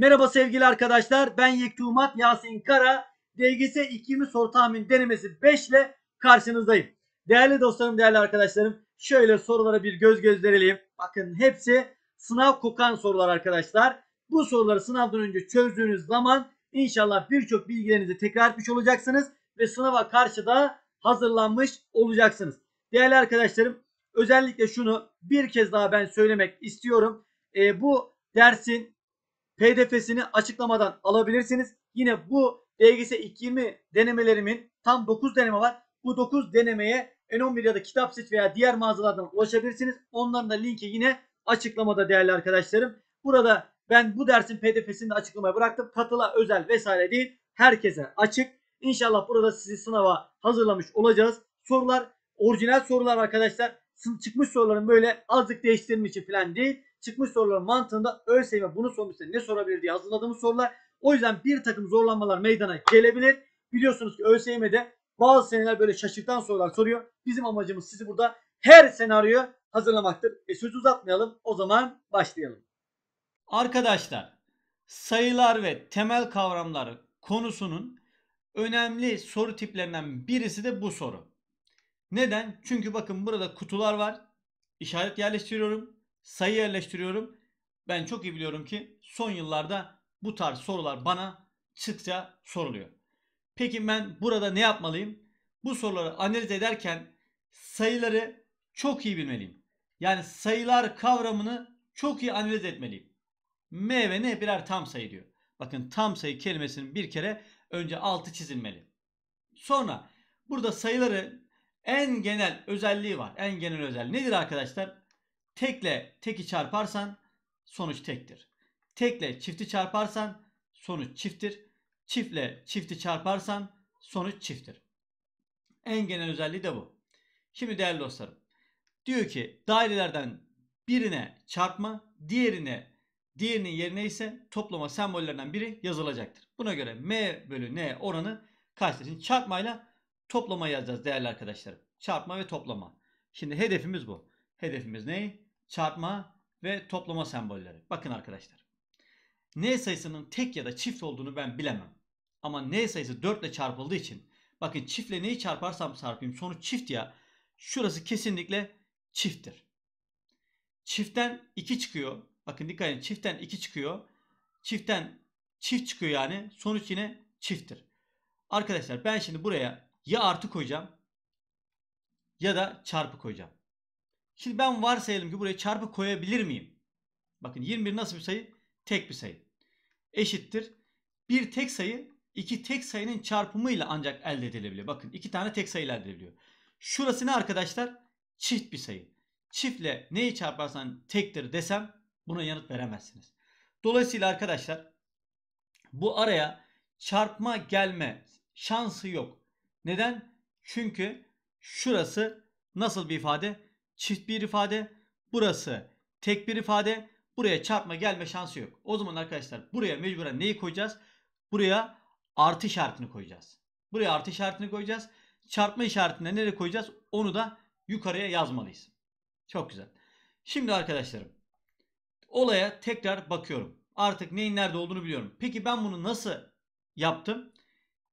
Merhaba sevgili arkadaşlar. Ben Yektumat Yasin Kara. DGS 2'mi soru tahmin denemesi 5 ile karşınızdayım. Değerli dostlarım, değerli arkadaşlarım. Şöyle sorulara bir göz gösterelim. Bakın hepsi sınav kokan sorular arkadaşlar. Bu soruları sınavdan önce çözdüğünüz zaman inşallah birçok bilgilerinizi tekrar etmiş olacaksınız. Ve sınava karşı da hazırlanmış olacaksınız. Değerli arkadaşlarım özellikle şunu bir kez daha ben söylemek istiyorum. E, bu dersin PDF'sini açıklamadan alabilirsiniz. Yine bu DGS 220 denemelerimin tam 9 deneme var. Bu 9 denemeye N11 ya da kitap seç veya diğer mağazalardan ulaşabilirsiniz. Onların da linki yine açıklamada değerli arkadaşlarım. Burada ben bu dersin pdf'sini de açıklamaya bıraktım. Katıla özel vesaire değil. Herkese açık. İnşallah burada sizi sınava hazırlamış olacağız. Sorular orijinal sorular arkadaşlar. Çıkmış soruların böyle azlık değiştirilmişi falan değil çıkmış soruların mantığında ÖSYM bunu sormuşsa ne sorabilir diye hazırladığımız sorular. O yüzden bir takım zorlanmalar meydana gelebilir. Biliyorsunuz ki ÖSYM'de bazı seneler böyle şaşırtan sorular soruyor. Bizim amacımız sizi burada her senaryoya hazırlamaktır. E söz uzatmayalım o zaman başlayalım. Arkadaşlar sayılar ve temel kavramlar konusunun önemli soru tiplerinden birisi de bu soru. Neden? Çünkü bakın burada kutular var. İşaret yerleştiriyorum sayı yerleştiriyorum. Ben çok iyi biliyorum ki son yıllarda bu tarz sorular bana sıkça soruluyor. Peki ben burada ne yapmalıyım? Bu soruları analiz ederken sayıları çok iyi bilmeliyim. Yani sayılar kavramını çok iyi analiz etmeliyim. M ve N birer tam sayı diyor. Bakın tam sayı kelimesinin bir kere önce altı çizilmeli. Sonra burada sayıları en genel özelliği var. En genel özelliği nedir arkadaşlar? Tekle teki çarparsan sonuç tektir. Tekle çifti çarparsan sonuç çifttir. Çiftle çifti çarparsan sonuç çifttir. En genel özelliği de bu. Şimdi değerli dostlarım. Diyor ki dairelerden birine çarpma, diğerine diğerinin yerine ise toplama sembollerinden biri yazılacaktır. Buna göre m bölü n oranı kaçtır? Şimdi çarpmayla toplama yazacağız değerli arkadaşlarım. Çarpma ve toplama. Şimdi hedefimiz bu. Hedefimiz ne? çarpma ve toplama sembolleri. Bakın arkadaşlar. N sayısının tek ya da çift olduğunu ben bilemem. Ama N sayısı 4 ile çarpıldığı için bakın çiftle neyi çarparsam çarpayım sonuç çift ya şurası kesinlikle çifttir. Çiftten 2 çıkıyor. Bakın dikkat edin çiftten 2 çıkıyor. Çiftten çift çıkıyor yani sonuç yine çifttir. Arkadaşlar ben şimdi buraya ya artı koyacağım ya da çarpı koyacağım. Şimdi ben varsayalım ki buraya çarpı koyabilir miyim? Bakın 21 nasıl bir sayı? Tek bir sayı. Eşittir. Bir tek sayı iki tek sayının çarpımıyla ancak elde edilebiliyor. Bakın iki tane tek sayı elde ediliyor. Şurası ne arkadaşlar? Çift bir sayı. Çiftle neyi çarparsan tektir desem buna yanıt veremezsiniz. Dolayısıyla arkadaşlar bu araya çarpma gelme şansı yok. Neden? Çünkü şurası nasıl bir ifade? çift bir ifade. Burası tek bir ifade. Buraya çarpma gelme şansı yok. O zaman arkadaşlar buraya mecburen neyi koyacağız? Buraya artı işaretini koyacağız. Buraya artı işaretini koyacağız. Çarpma işaretine nereye koyacağız? Onu da yukarıya yazmalıyız. Çok güzel. Şimdi arkadaşlarım olaya tekrar bakıyorum. Artık neyin nerede olduğunu biliyorum. Peki ben bunu nasıl yaptım?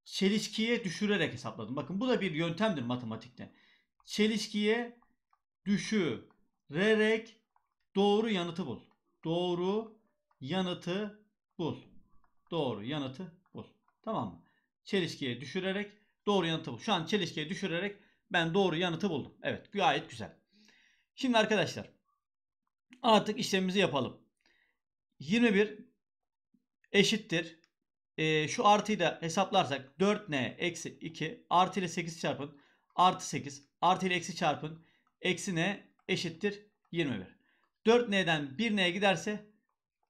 Çelişkiye düşürerek hesapladım. Bakın bu da bir yöntemdir matematikte. Çelişkiye düşürerek doğru yanıtı bul. Doğru yanıtı bul. Doğru yanıtı bul. Tamam mı? Çelişkiye düşürerek doğru yanıtı bul. Şu an çelişkiye düşürerek ben doğru yanıtı buldum. Evet gayet güzel. Şimdi arkadaşlar artık işlemimizi yapalım. 21 eşittir. E, şu artıyı da hesaplarsak 4n eksi 2 artı ile 8 çarpın artı 8 artı ile eksi çarpın eksi n eşittir 21. 4n'den 1n'ye giderse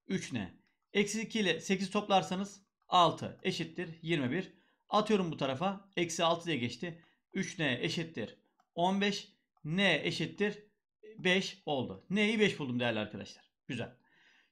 3n. Eksi 2 ile 8 toplarsanız 6 eşittir 21. Atıyorum bu tarafa. Eksi 6 diye geçti. 3n eşittir 15. n eşittir 5 oldu. n'yi 5 buldum değerli arkadaşlar. Güzel.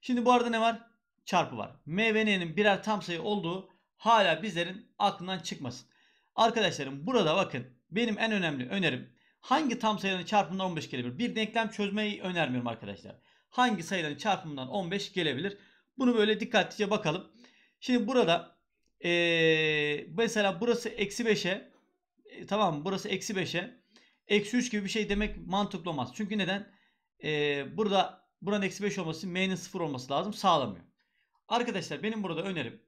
Şimdi bu arada ne var? Çarpı var. m ve n'nin birer tam sayı olduğu hala bizlerin aklından çıkmasın. Arkadaşlarım burada bakın benim en önemli önerim Hangi tam sayıların çarpımından 15 gelebilir? Bir denklem çözmeyi önermiyorum arkadaşlar. Hangi sayıların çarpımından 15 gelebilir? Bunu böyle dikkatlice bakalım. Şimdi burada ee, mesela burası eksi 5'e e, tamam burası eksi 5'e eksi 3 gibi bir şey demek mantıklı olmaz. Çünkü neden? E, burada buranın eksi 5 olması m'nin 0 olması lazım. Sağlamıyor. Arkadaşlar benim burada önerim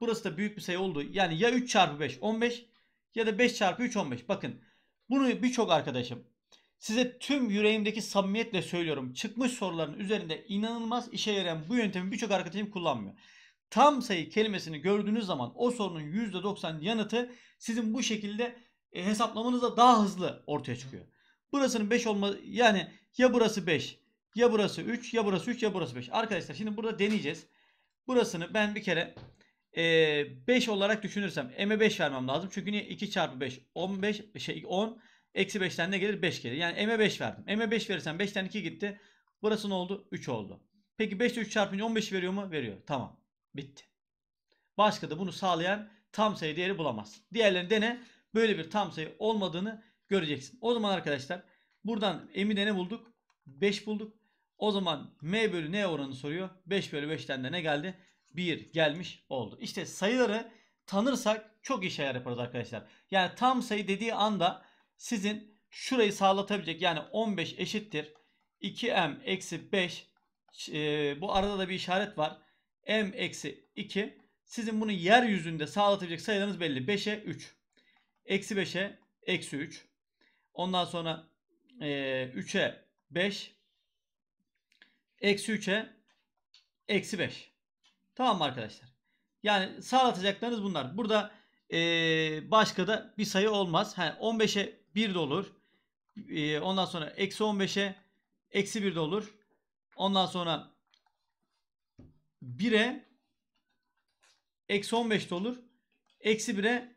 burası da büyük bir sayı olduğu yani ya 3 çarpı 5 15 ya da 5 çarpı 3 15. Bakın bunu birçok arkadaşım size tüm yüreğimdeki samimiyetle söylüyorum. Çıkmış soruların üzerinde inanılmaz işe yarayan bu yöntemi birçok arkadaşım kullanmıyor. Tam sayı kelimesini gördüğünüz zaman o sorunun %90 yanıtı sizin bu şekilde e, hesaplamanızda daha hızlı ortaya çıkıyor. Burasının 5 olma yani ya burası 5 ya burası 3 ya burası 3 ya burası 5. Arkadaşlar şimdi burada deneyeceğiz. Burasını ben bir kere e, 5 olarak düşünürsem m'e 5 vermem lazım. Çünkü niye? 2 çarpı 5 15 şey 10 eksi 5'ten ne gelir? 5 gelir. Yani m'e 5 verdim. m'e 5 verirsem 5'ten 2 gitti. Burası ne oldu? 3 oldu. Peki 5 3 çarpınca 15 veriyor mu? Veriyor. Tamam. Bitti. Başka da bunu sağlayan tam sayı değeri bulamaz. Diğerlerini dene. Böyle bir tam sayı olmadığını göreceksin. O zaman arkadaşlar buradan m'i de ne bulduk? 5 bulduk. O zaman m bölü n oranı soruyor. 5 bölü 5'ten de ne geldi? 1 gelmiş oldu. İşte sayıları tanırsak çok işe şeyler arkadaşlar. Yani tam sayı dediği anda sizin şurayı sağlatabilecek yani 15 eşittir 2m eksi 5 e, bu arada da bir işaret var. m eksi 2 sizin bunu yeryüzünde sağlatabilecek sayılarınız belli. 5'e 3. Eksi 5'e eksi 3. Ondan sonra e, 3'e 5. Eksi 3'e eksi 5. Tamam mı arkadaşlar? Yani sağlatacaklarınız bunlar. Burada ee, başka da bir sayı olmaz. Yani 15'e 1 de olur. E, ondan sonra eksi 15'e eksi 1 de olur. Ondan sonra 1'e eksi 15 de olur. Eksi 1'e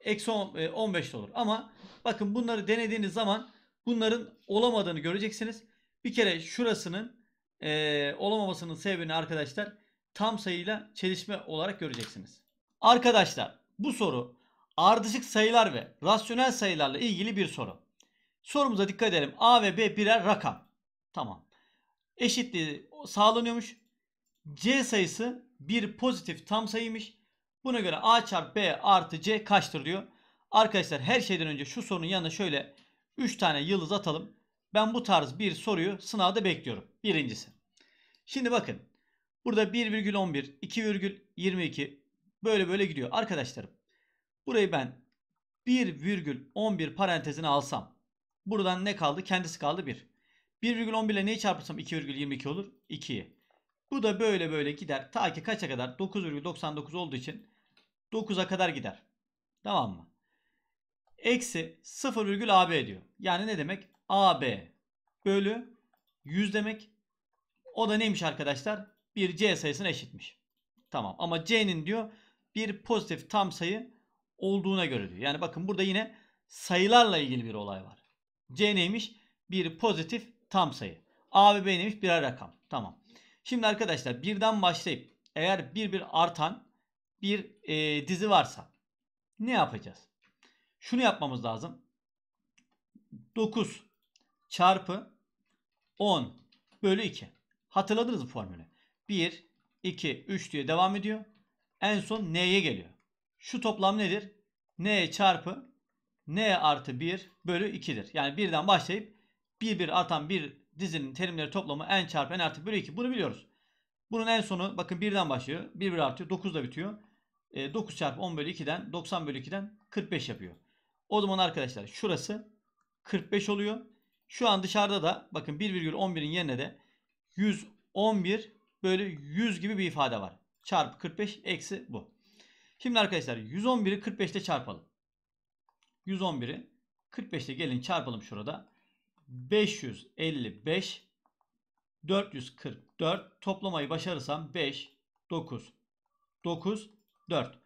eksi 15 de olur. Ama bakın bunları denediğiniz zaman bunların olamadığını göreceksiniz. Bir kere şurasının e, olamamasının sebebini arkadaşlar tam sayıyla çelişme olarak göreceksiniz. Arkadaşlar bu soru ardışık sayılar ve rasyonel sayılarla ilgili bir soru. Sorumuza dikkat edelim. A ve B birer rakam. Tamam. Eşitliği sağlanıyormuş. C sayısı bir pozitif tam sayıymış. Buna göre A çarpı B artı C kaçtır diyor. Arkadaşlar her şeyden önce şu sorunun yanına şöyle 3 tane yıldız atalım. Ben bu tarz bir soruyu sınavda bekliyorum. Birincisi. Şimdi bakın Burada 1,11, 2,22 böyle böyle gidiyor. Arkadaşlarım burayı ben 1,11 parantezine alsam buradan ne kaldı? Kendisi kaldı 1. 1,11 ile neyi çarpırsam 2,22 olur? 2'yi. Bu da böyle böyle gider. Ta ki kaça kadar? 9,99 olduğu için 9'a kadar gider. Tamam mı? Eksi 0,ab diyor. Yani ne demek? AB bölü 100 demek. O da neymiş arkadaşlar? bir C sayısına eşitmiş. Tamam ama C'nin diyor bir pozitif tam sayı olduğuna göre diyor. Yani bakın burada yine sayılarla ilgili bir olay var. C neymiş? Bir pozitif tam sayı. A ve B neymiş? Birer rakam. Tamam. Şimdi arkadaşlar birden başlayıp eğer bir bir artan bir e, dizi varsa ne yapacağız? Şunu yapmamız lazım. 9 çarpı 10 bölü 2. Hatırladınız mı formülü? 1, 2, 3 diye devam ediyor. En son n'ye geliyor. Şu toplam nedir? n çarpı n artı 1 bölü 2'dir. Yani birden başlayıp 1 1 artan bir dizinin terimleri toplamı n çarpı n artı bölü 2. Bunu biliyoruz. Bunun en sonu bakın birden başlıyor. 1 1 artıyor. 9 da bitiyor. E, 9 çarpı 10 bölü 2'den 90 bölü 2'den 45 yapıyor. O zaman arkadaşlar şurası 45 oluyor. Şu an dışarıda da bakın 1,11'in yerine de 111 böyle 100 gibi bir ifade var. Çarpı 45 eksi bu. Şimdi arkadaşlar 111'i 45 çarpalım. 111'i 45 gelin çarpalım şurada. 555 444 toplamayı başarırsam 5 9 9 4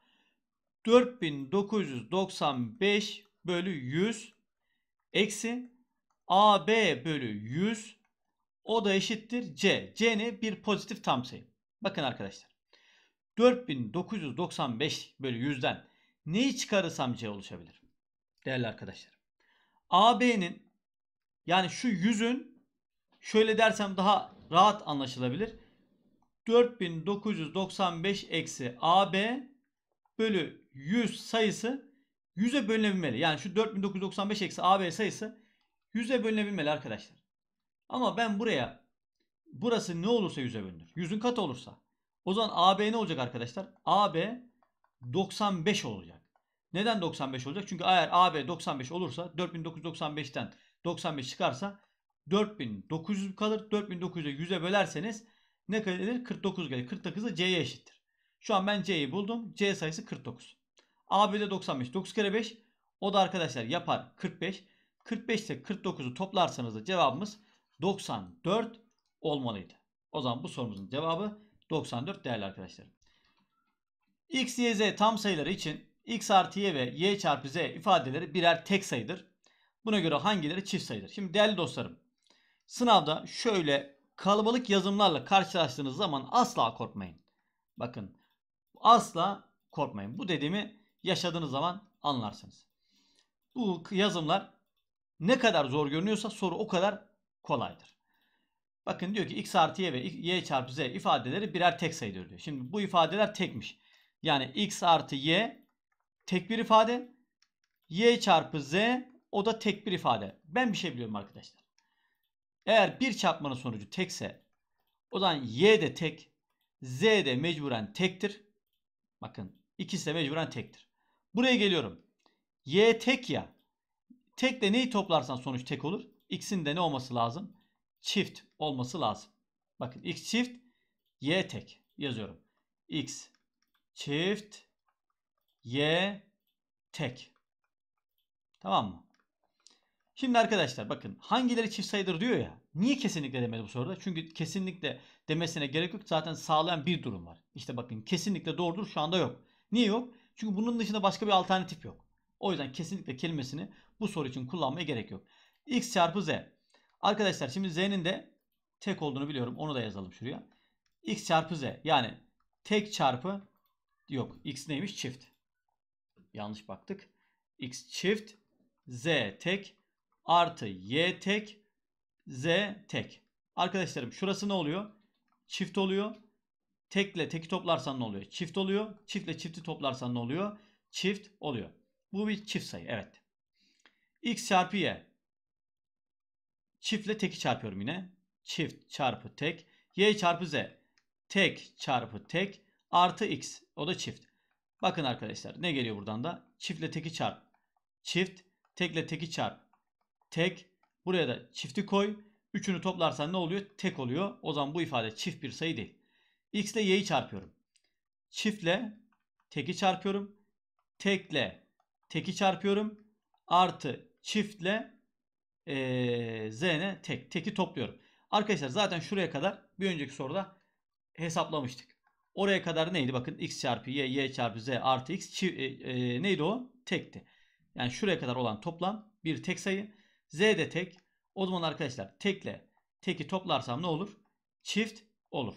4995 bölü 100 eksi AB bölü 100 o da eşittir C. C ne? Bir pozitif tam sayı. Bakın arkadaşlar. 4995 bölü 100'den neyi çıkarırsam C oluşabilir? Değerli arkadaşlar. AB'nin yani şu yüzün şöyle dersem daha rahat anlaşılabilir. 4995 eksi AB bölü 100 sayısı 100'e bölünebilmeli. Yani şu 4995 eksi AB sayısı 100'e bölünebilmeli arkadaşlar. Ama ben buraya burası ne olursa 100'e bölünür. Yüzün katı olursa. O zaman AB ne olacak arkadaşlar? AB 95 olacak. Neden 95 olacak? Çünkü eğer AB 95 olursa 4995'ten 95 çıkarsa 4900 kalır. 4900'e 100'e bölerseniz ne gelir? 49 gelir. 49'ı C'ye eşittir. Şu an ben C'yi buldum. C sayısı 49. AB'de 95. 9 kere 5. O da arkadaşlar yapar 45. 45 ile 49'u toplarsanız da cevabımız 94 olmalıydı. O zaman bu sorumuzun cevabı 94 değerli arkadaşlarım. X, Y, Z tam sayıları için X artı Y ve Y çarpı Z ifadeleri birer tek sayıdır. Buna göre hangileri çift sayıdır? Şimdi değerli dostlarım sınavda şöyle kalabalık yazımlarla karşılaştığınız zaman asla korkmayın. Bakın asla korkmayın. Bu dediğimi yaşadığınız zaman anlarsınız. Bu yazımlar ne kadar zor görünüyorsa soru o kadar kolaydır. Bakın diyor ki x artı y ve y çarpı z ifadeleri birer tek sayıdır diyor. Şimdi bu ifadeler tekmiş. Yani x artı y tek bir ifade. y çarpı z o da tek bir ifade. Ben bir şey biliyorum arkadaşlar. Eğer bir çarpmanın sonucu tekse o zaman y de tek, z de mecburen tektir. Bakın ikisi de mecburen tektir. Buraya geliyorum. y tek ya. tekle neyi toplarsan sonuç tek olur. X'in de ne olması lazım? Çift olması lazım. Bakın X çift Y tek yazıyorum. X çift Y tek. Tamam mı? Şimdi arkadaşlar bakın hangileri çift sayıdır diyor ya. Niye kesinlikle demedi bu soruda? Çünkü kesinlikle demesine gerek yok. Zaten sağlayan bir durum var. İşte bakın kesinlikle doğrudur şu anda yok. Niye yok? Çünkü bunun dışında başka bir alternatif yok. O yüzden kesinlikle kelimesini bu soru için kullanmaya gerek yok x çarpı z. Arkadaşlar şimdi z'nin de tek olduğunu biliyorum. Onu da yazalım şuraya. x çarpı z. Yani tek çarpı yok. x neymiş? Çift. Yanlış baktık. x çift z tek artı y tek z tek. Arkadaşlarım şurası ne oluyor? Çift oluyor. Tekle teki toplarsan ne oluyor? Çift oluyor. Çiftle çifti toplarsan ne oluyor? Çift oluyor. Bu bir çift sayı. Evet. x çarpı y. Çiftle teki çarpıyorum yine. Çift çarpı tek. Y çarpı Z. Tek çarpı tek. Artı X. O da çift. Bakın arkadaşlar ne geliyor buradan da? Çiftle teki çarp. Çift. Tekle teki çarp. Tek. Buraya da çifti koy. Üçünü toplarsan ne oluyor? Tek oluyor. O zaman bu ifade çift bir sayı değil. X ile Y'yi çarpıyorum. Çiftle teki çarpıyorum. Tekle teki çarpıyorum. Artı çiftle e, z'ne tek. Teki topluyorum. Arkadaşlar zaten şuraya kadar bir önceki soruda hesaplamıştık. Oraya kadar neydi? Bakın x çarpı y, y çarpı z artı x çi, e, e, neydi o? Tekti. Yani şuraya kadar olan toplam bir tek sayı. z de tek. O zaman arkadaşlar tekle teki toplarsam ne olur? Çift olur.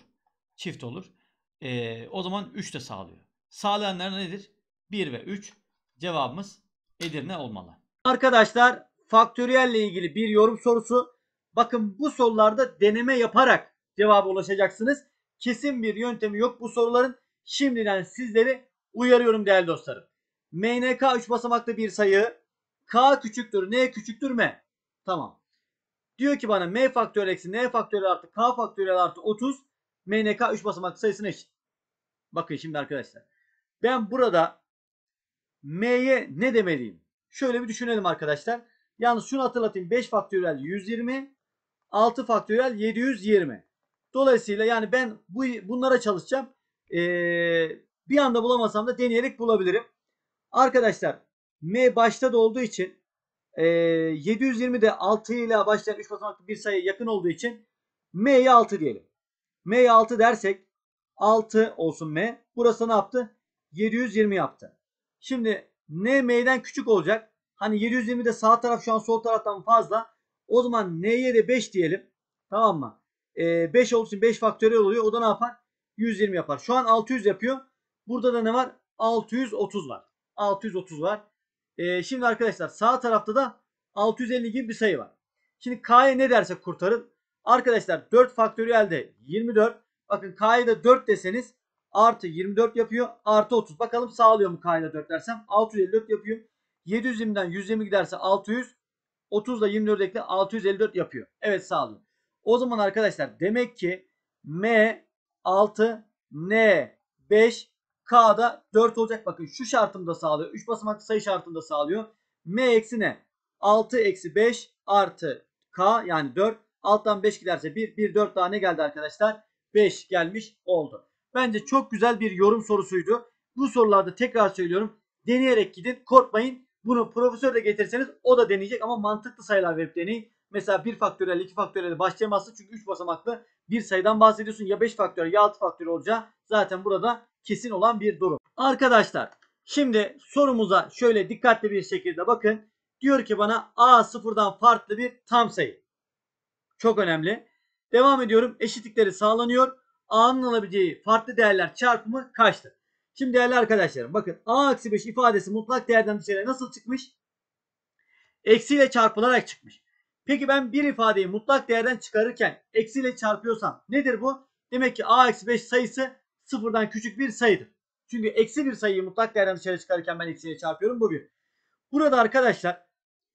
Çift olur. E, o zaman 3 de sağlıyor. Sağlayanlar nedir? 1 ve 3 cevabımız Edirne olmalı. Arkadaşlar faktöriyelle ilgili bir yorum sorusu. Bakın bu sorularda deneme yaparak cevaba ulaşacaksınız. Kesin bir yöntemi yok bu soruların. Şimdiden sizleri uyarıyorum değerli dostlarım. MNK 3 basamaklı bir sayı. K küçüktür, N küçüktür M. Tamam. Diyor ki bana M faktöriyel eksi N faktöriyel artı K faktöriyel artı 30 MNK 3 basamaklı sayısına eşit. Bakın şimdi arkadaşlar. Ben burada M'ye ne demeliyim? Şöyle bir düşünelim arkadaşlar. Yalnız şunu hatırlatayım. 5 faktöriyel 120. 6 faktöriyel 720. Dolayısıyla yani ben bu bunlara çalışacağım. Ee, bir anda bulamasam da deneyerek bulabilirim. Arkadaşlar M başta da olduğu için e, 720 de 6 ile başlayan 3 basamaklı bir sayı yakın olduğu için M'ye 6 diyelim. M'ye 6 dersek 6 olsun M. Burası ne yaptı? 720 yaptı. Şimdi N M'den küçük olacak. Hani 720 de sağ taraf şu an sol taraftan fazla. O zaman n'ye de 5 diyelim. Tamam mı? E, ee, 5 olduğu 5 faktöriyel oluyor. O da ne yapar? 120 yapar. Şu an 600 yapıyor. Burada da ne var? 630 var. 630 var. E, şimdi arkadaşlar sağ tarafta da 650 gibi bir sayı var. Şimdi K'ya ne dersek kurtarın. Arkadaşlar 4 faktöriyel de 24. Bakın K'ya de 4 deseniz artı 24 yapıyor. Artı 30. Bakalım sağlıyor mu de 4 dersem. 654 yapıyor. 700 120 giderse 600. 30 ile 24 ekle 654 yapıyor. Evet sağlıyor. O zaman arkadaşlar demek ki M 6 N 5 K'da 4 olacak. Bakın şu şartımda sağlıyor. 3 basamaklı sayı şartında sağlıyor. M eksi ne? 6 eksi 5 artı K yani 4. Alttan 5 giderse 1. 1 4 daha ne geldi arkadaşlar? 5 gelmiş oldu. Bence çok güzel bir yorum sorusuydu. Bu sorularda tekrar söylüyorum. Deneyerek gidin. Korkmayın. Bunu profesör de getirseniz o da deneyecek ama mantıklı sayılar verip deneyin. Mesela 1 faktörel 2 faktörel başlayamazsın çünkü 3 basamaklı bir sayıdan bahsediyorsun. Ya 5 faktörel ya 6 faktörel olacağı zaten burada kesin olan bir durum. Arkadaşlar şimdi sorumuza şöyle dikkatli bir şekilde bakın. Diyor ki bana A sıfırdan farklı bir tam sayı. Çok önemli. Devam ediyorum. Eşitlikleri sağlanıyor. A'nın alabileceği farklı değerler çarpımı kaçtır? Şimdi değerli arkadaşlarım bakın a eksi 5 ifadesi mutlak değerden dışarıya nasıl çıkmış? Eksiyle çarpılarak çıkmış. Peki ben bir ifadeyi mutlak değerden çıkarırken eksiyle çarpıyorsam nedir bu? Demek ki a eksi 5 sayısı sıfırdan küçük bir sayıdır. Çünkü eksi bir sayıyı mutlak değerden dışarı çıkarırken ben eksiyle çarpıyorum. Bu bir. Burada arkadaşlar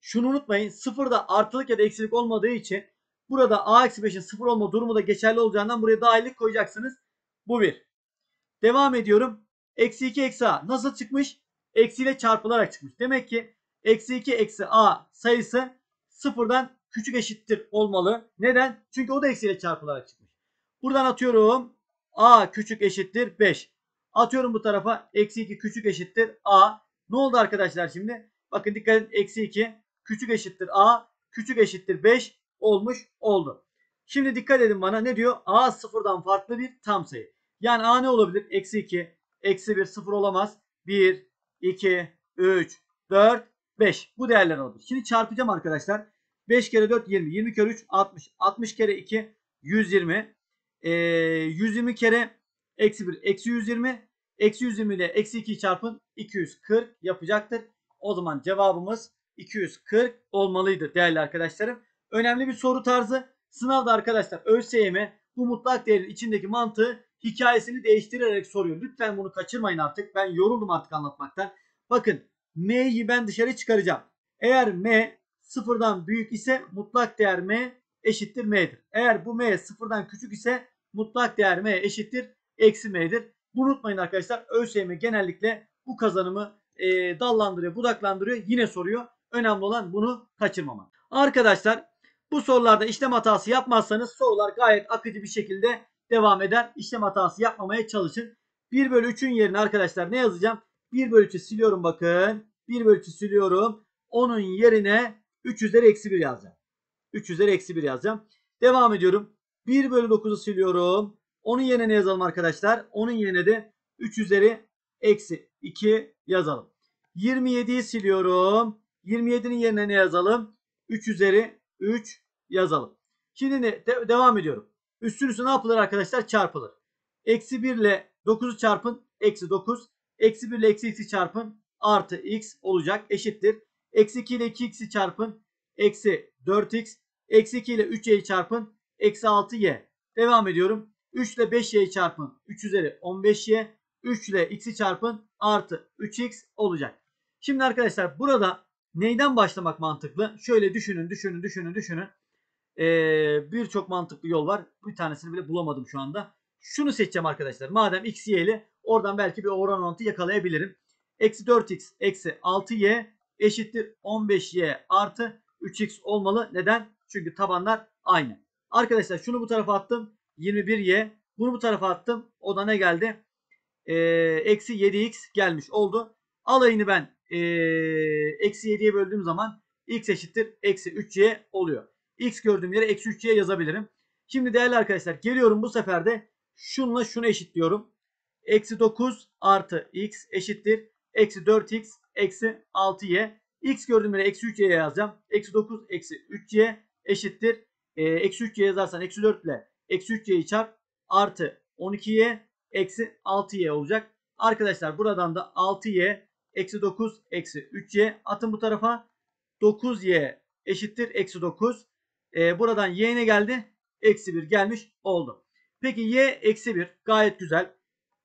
şunu unutmayın. Sıfırda artılık ya da eksilik olmadığı için burada a eksi 5'in sıfır olma durumu da geçerli olacağından buraya dahillik koyacaksınız. Bu bir. Devam ediyorum. Eksi 2 eksi a nasıl çıkmış? Eksiyle çarpılarak çıkmış. Demek ki eksi 2 eksi a sayısı sıfırdan küçük eşittir olmalı. Neden? Çünkü o da eksiyle çarpılarak çıkmış. Buradan atıyorum a küçük eşittir 5. Atıyorum bu tarafa eksi 2 küçük eşittir a. Ne oldu arkadaşlar şimdi? Bakın dikkat edin eksi 2 küçük eşittir a küçük eşittir 5 olmuş oldu. Şimdi dikkat edin bana ne diyor? A sıfırdan farklı bir tam sayı. Yani A ne olabilir? Eksi 2, Eksi 1 sıfır olamaz. 1, 2, 3, 4, 5. Bu değerler alabilir. Şimdi çarpacağım arkadaşlar. 5 kere 4 20. 20 kere 3 60. 60 kere 2 120. Ee, 120 kere eksi 1 eksi 120. Eksi 120 ile eksi 2 çarpın 240 yapacaktır. O zaman cevabımız 240 olmalıydı değerli arkadaşlarım. Önemli bir soru tarzı. Sınavda arkadaşlar ÖSYM bu mutlak değerin içindeki mantığı hikayesini değiştirerek soruyor. Lütfen bunu kaçırmayın artık. Ben yoruldum artık anlatmaktan. Bakın M'yi ben dışarı çıkaracağım. Eğer M sıfırdan büyük ise mutlak değer M eşittir M'dir. Eğer bu M sıfırdan küçük ise mutlak değer M eşittir eksi M'dir. Bunu unutmayın arkadaşlar. ÖSYM genellikle bu kazanımı e, dallandırıyor, budaklandırıyor. Yine soruyor. Önemli olan bunu kaçırmamak. Arkadaşlar bu sorularda işlem hatası yapmazsanız sorular gayet akıcı bir şekilde devam eder. İşlem hatası yapmamaya çalışın. 1 bölü 3'ün yerine arkadaşlar ne yazacağım? 1 bölü 3'ü siliyorum bakın. 1 bölü 3'ü siliyorum. Onun yerine 3 üzeri eksi 1 yazacağım. 3 üzeri eksi 1 yazacağım. Devam ediyorum. 1 bölü 9'u siliyorum. Onun yerine ne yazalım arkadaşlar? Onun yerine de 3 üzeri eksi 2 yazalım. 27'yi siliyorum. 27'nin yerine ne yazalım? 3 üzeri 3 yazalım. Şimdi ne? De devam ediyorum. Üst sürüsü ne yapılır arkadaşlar? Çarpılır. Eksi 1 ile 9'u çarpın. Eksi 9. Eksi 1 ile eksi x'i çarpın. Artı x olacak. Eşittir. Eksi 2 ile 2x'i çarpın. Eksi 4x. Eksi 2 ile 3y'yi çarpın. Eksi 6y. Devam ediyorum. 3 ile 5y'yi çarpın. 3 üzeri 15y. 3 ile x'i çarpın. Artı 3x olacak. Şimdi arkadaşlar burada neyden başlamak mantıklı? Şöyle düşünün, düşünün, düşünün, düşünün. Ee, Birçok mantıklı yol var. Bir tanesini bile bulamadım şu anda. Şunu seçeceğim arkadaşlar. Madem x y'li oradan belki bir oran orantı yakalayabilirim. Eksi 4x eksi 6y eşittir 15y artı 3x olmalı. Neden? Çünkü tabanlar aynı. Arkadaşlar şunu bu tarafa attım. 21y. Bunu bu tarafa attım. O da ne geldi? Ee, eksi 7x gelmiş oldu. Alayını ben ee, eksi 7'ye böldüğüm zaman x eşittir eksi 3y oluyor x gördüğüm yere eksi 3y yazabilirim. Şimdi değerli arkadaşlar geliyorum bu sefer de şunla şunu eşitliyorum. Eksi 9 artı x eşittir. Eksi 4x eksi 6y. x gördüğüm yere eksi 3y yazacağım. Eksi 9 eksi 3y eşittir. Ee, eksi 3y yazarsan eksi 4 ile eksi 3y'yi çarp artı 12y eksi 6y olacak. Arkadaşlar buradan da 6y eksi 9 eksi 3y atın bu tarafa 9y eşittir eksi 9 e, buradan y ne geldi? Eksi 1 gelmiş oldu. Peki y eksi 1 gayet güzel.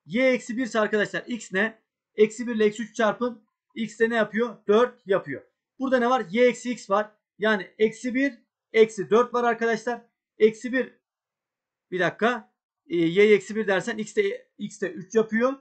y eksi 1 ise arkadaşlar x ne? Eksi 1 ile eksi 3 çarpın. x de ne yapıyor? 4 yapıyor. Burada ne var? y eksi x var. Yani eksi 1 eksi 4 var arkadaşlar. Eksi 1 bir dakika. E, y eksi 1 dersen x de, x de 3 yapıyor.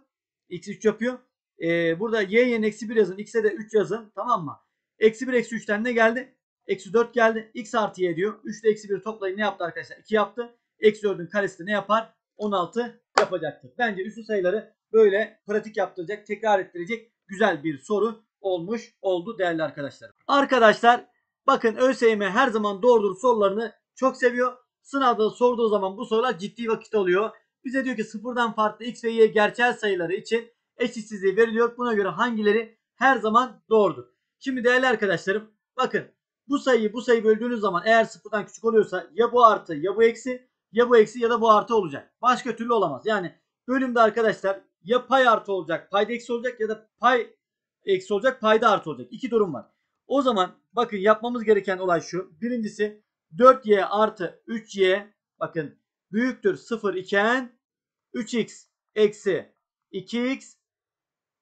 x 3 yapıyor. E, burada y yerine eksi 1 yazın. x'e de 3 yazın. Tamam mı? Eksi 1 eksi 3'ten ne geldi? Eksi 4 geldi. X artı y diyor. 3 ile eksi 1 toplayın ne yaptı arkadaşlar? 2 yaptı. Eksi 4'ün karesi de ne yapar? 16 yapacaktır. Bence üstü sayıları böyle pratik yaptıracak, tekrar ettirecek güzel bir soru olmuş oldu değerli arkadaşlar. Arkadaşlar bakın ÖSYM her zaman doğrudur sorularını çok seviyor. Sınavda sorduğu zaman bu sorular ciddi vakit alıyor. Bize diyor ki sıfırdan farklı x ve y gerçel sayıları için eşitsizliği veriliyor. Buna göre hangileri her zaman doğrudur. Şimdi değerli arkadaşlarım bakın bu sayıyı bu sayı böldüğünüz zaman eğer sıfırdan küçük oluyorsa ya bu artı ya bu eksi ya bu eksi ya da bu artı olacak. Başka türlü olamaz. Yani bölümde arkadaşlar ya pay artı olacak payda eksi olacak ya da pay eksi olacak payda artı olacak. İki durum var. O zaman bakın yapmamız gereken olay şu. Birincisi 4y artı 3y bakın büyüktür 0 iken 3x eksi 2x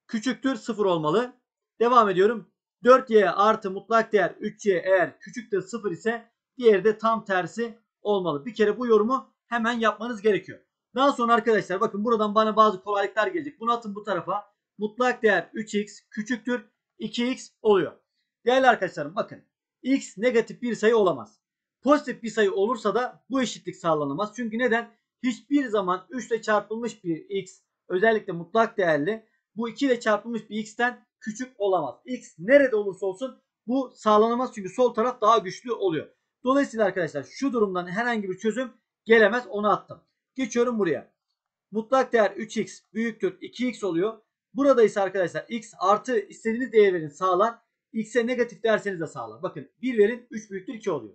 küçüktür 0 olmalı. Devam ediyorum. 4y artı mutlak değer 3y eğer küçük de 0 ise diğeri de tam tersi olmalı. Bir kere bu yorumu hemen yapmanız gerekiyor. Daha sonra arkadaşlar bakın buradan bana bazı kolaylıklar gelecek. Bunu atın bu tarafa. Mutlak değer 3x küçüktür 2x oluyor. Değerli arkadaşlarım bakın x negatif bir sayı olamaz. Pozitif bir sayı olursa da bu eşitlik sağlanamaz. Çünkü neden? Hiçbir zaman 3 ile çarpılmış bir x özellikle mutlak değerli bu 2 ile çarpılmış bir x'ten küçük olamaz. X nerede olursa olsun bu sağlanamaz çünkü sol taraf daha güçlü oluyor. Dolayısıyla arkadaşlar şu durumdan herhangi bir çözüm gelemez onu attım. Geçiyorum buraya. Mutlak değer 3x büyüktür 2x oluyor. Burada ise arkadaşlar x artı istediğiniz değer verin sağlar. x'e negatif derseniz de sağlar. Bakın 1 verin 3 büyüktür 2 oluyor.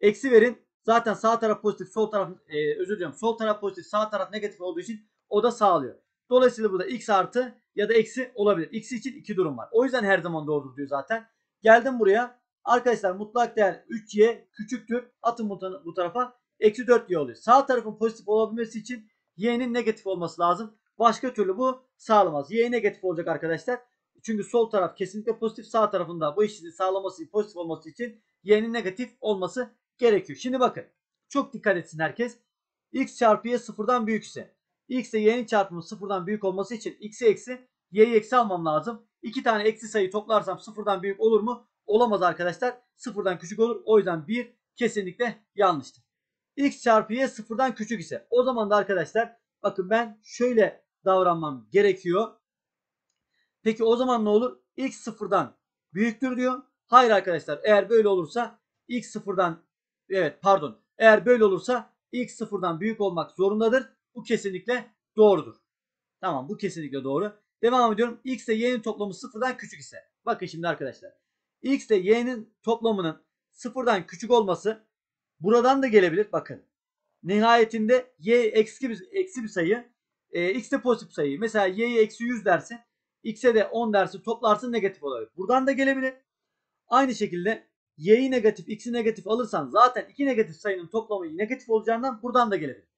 Eksi verin zaten sağ taraf pozitif sol taraf e, özür diliyorum sol taraf pozitif sağ taraf negatif olduğu için o da sağlıyor. Dolayısıyla burada x artı ya da eksi olabilir. X için iki durum var. O yüzden her zaman doğrudur diyor zaten. Geldim buraya. Arkadaşlar mutlak değer 3y küçüktür. Atın bu tarafa. Eksi 4y oluyor. Sağ tarafın pozitif olabilmesi için y'nin negatif olması lazım. Başka türlü bu sağlamaz. Y negatif olacak arkadaşlar. Çünkü sol taraf kesinlikle pozitif. Sağ tarafında bu işsizliği sağlaması, pozitif olması için y'nin negatif olması gerekiyor. Şimdi bakın. Çok dikkat etsin herkes. x çarpı y sıfırdan büyük ise x ile y'nin çarpımı sıfırdan büyük olması için x'i eksi y'yi eksi almam lazım. İki tane eksi sayı toplarsam sıfırdan büyük olur mu? Olamaz arkadaşlar. Sıfırdan küçük olur. O yüzden 1 kesinlikle yanlıştır. x çarpı y sıfırdan küçük ise o zaman da arkadaşlar bakın ben şöyle davranmam gerekiyor. Peki o zaman ne olur? x sıfırdan büyüktür diyor. Hayır arkadaşlar eğer böyle olursa x sıfırdan evet pardon eğer böyle olursa x sıfırdan büyük olmak zorundadır. Bu kesinlikle doğrudur. Tamam bu kesinlikle doğru. Devam ediyorum. X ile Y'nin toplamı sıfırdan küçük ise. Bakın şimdi arkadaşlar. X ile Y'nin toplamının sıfırdan küçük olması buradan da gelebilir. Bakın. Nihayetinde Y eksi bir, eksi bir sayı. E, X de pozitif sayı. Mesela Y'ye eksi 100 dersin. X'e de 10 dersin. Toplarsın negatif olabilir. Buradan da gelebilir. Aynı şekilde y'yi negatif, x'i negatif alırsan zaten iki negatif sayının toplamı negatif olacağından buradan da gelebilir.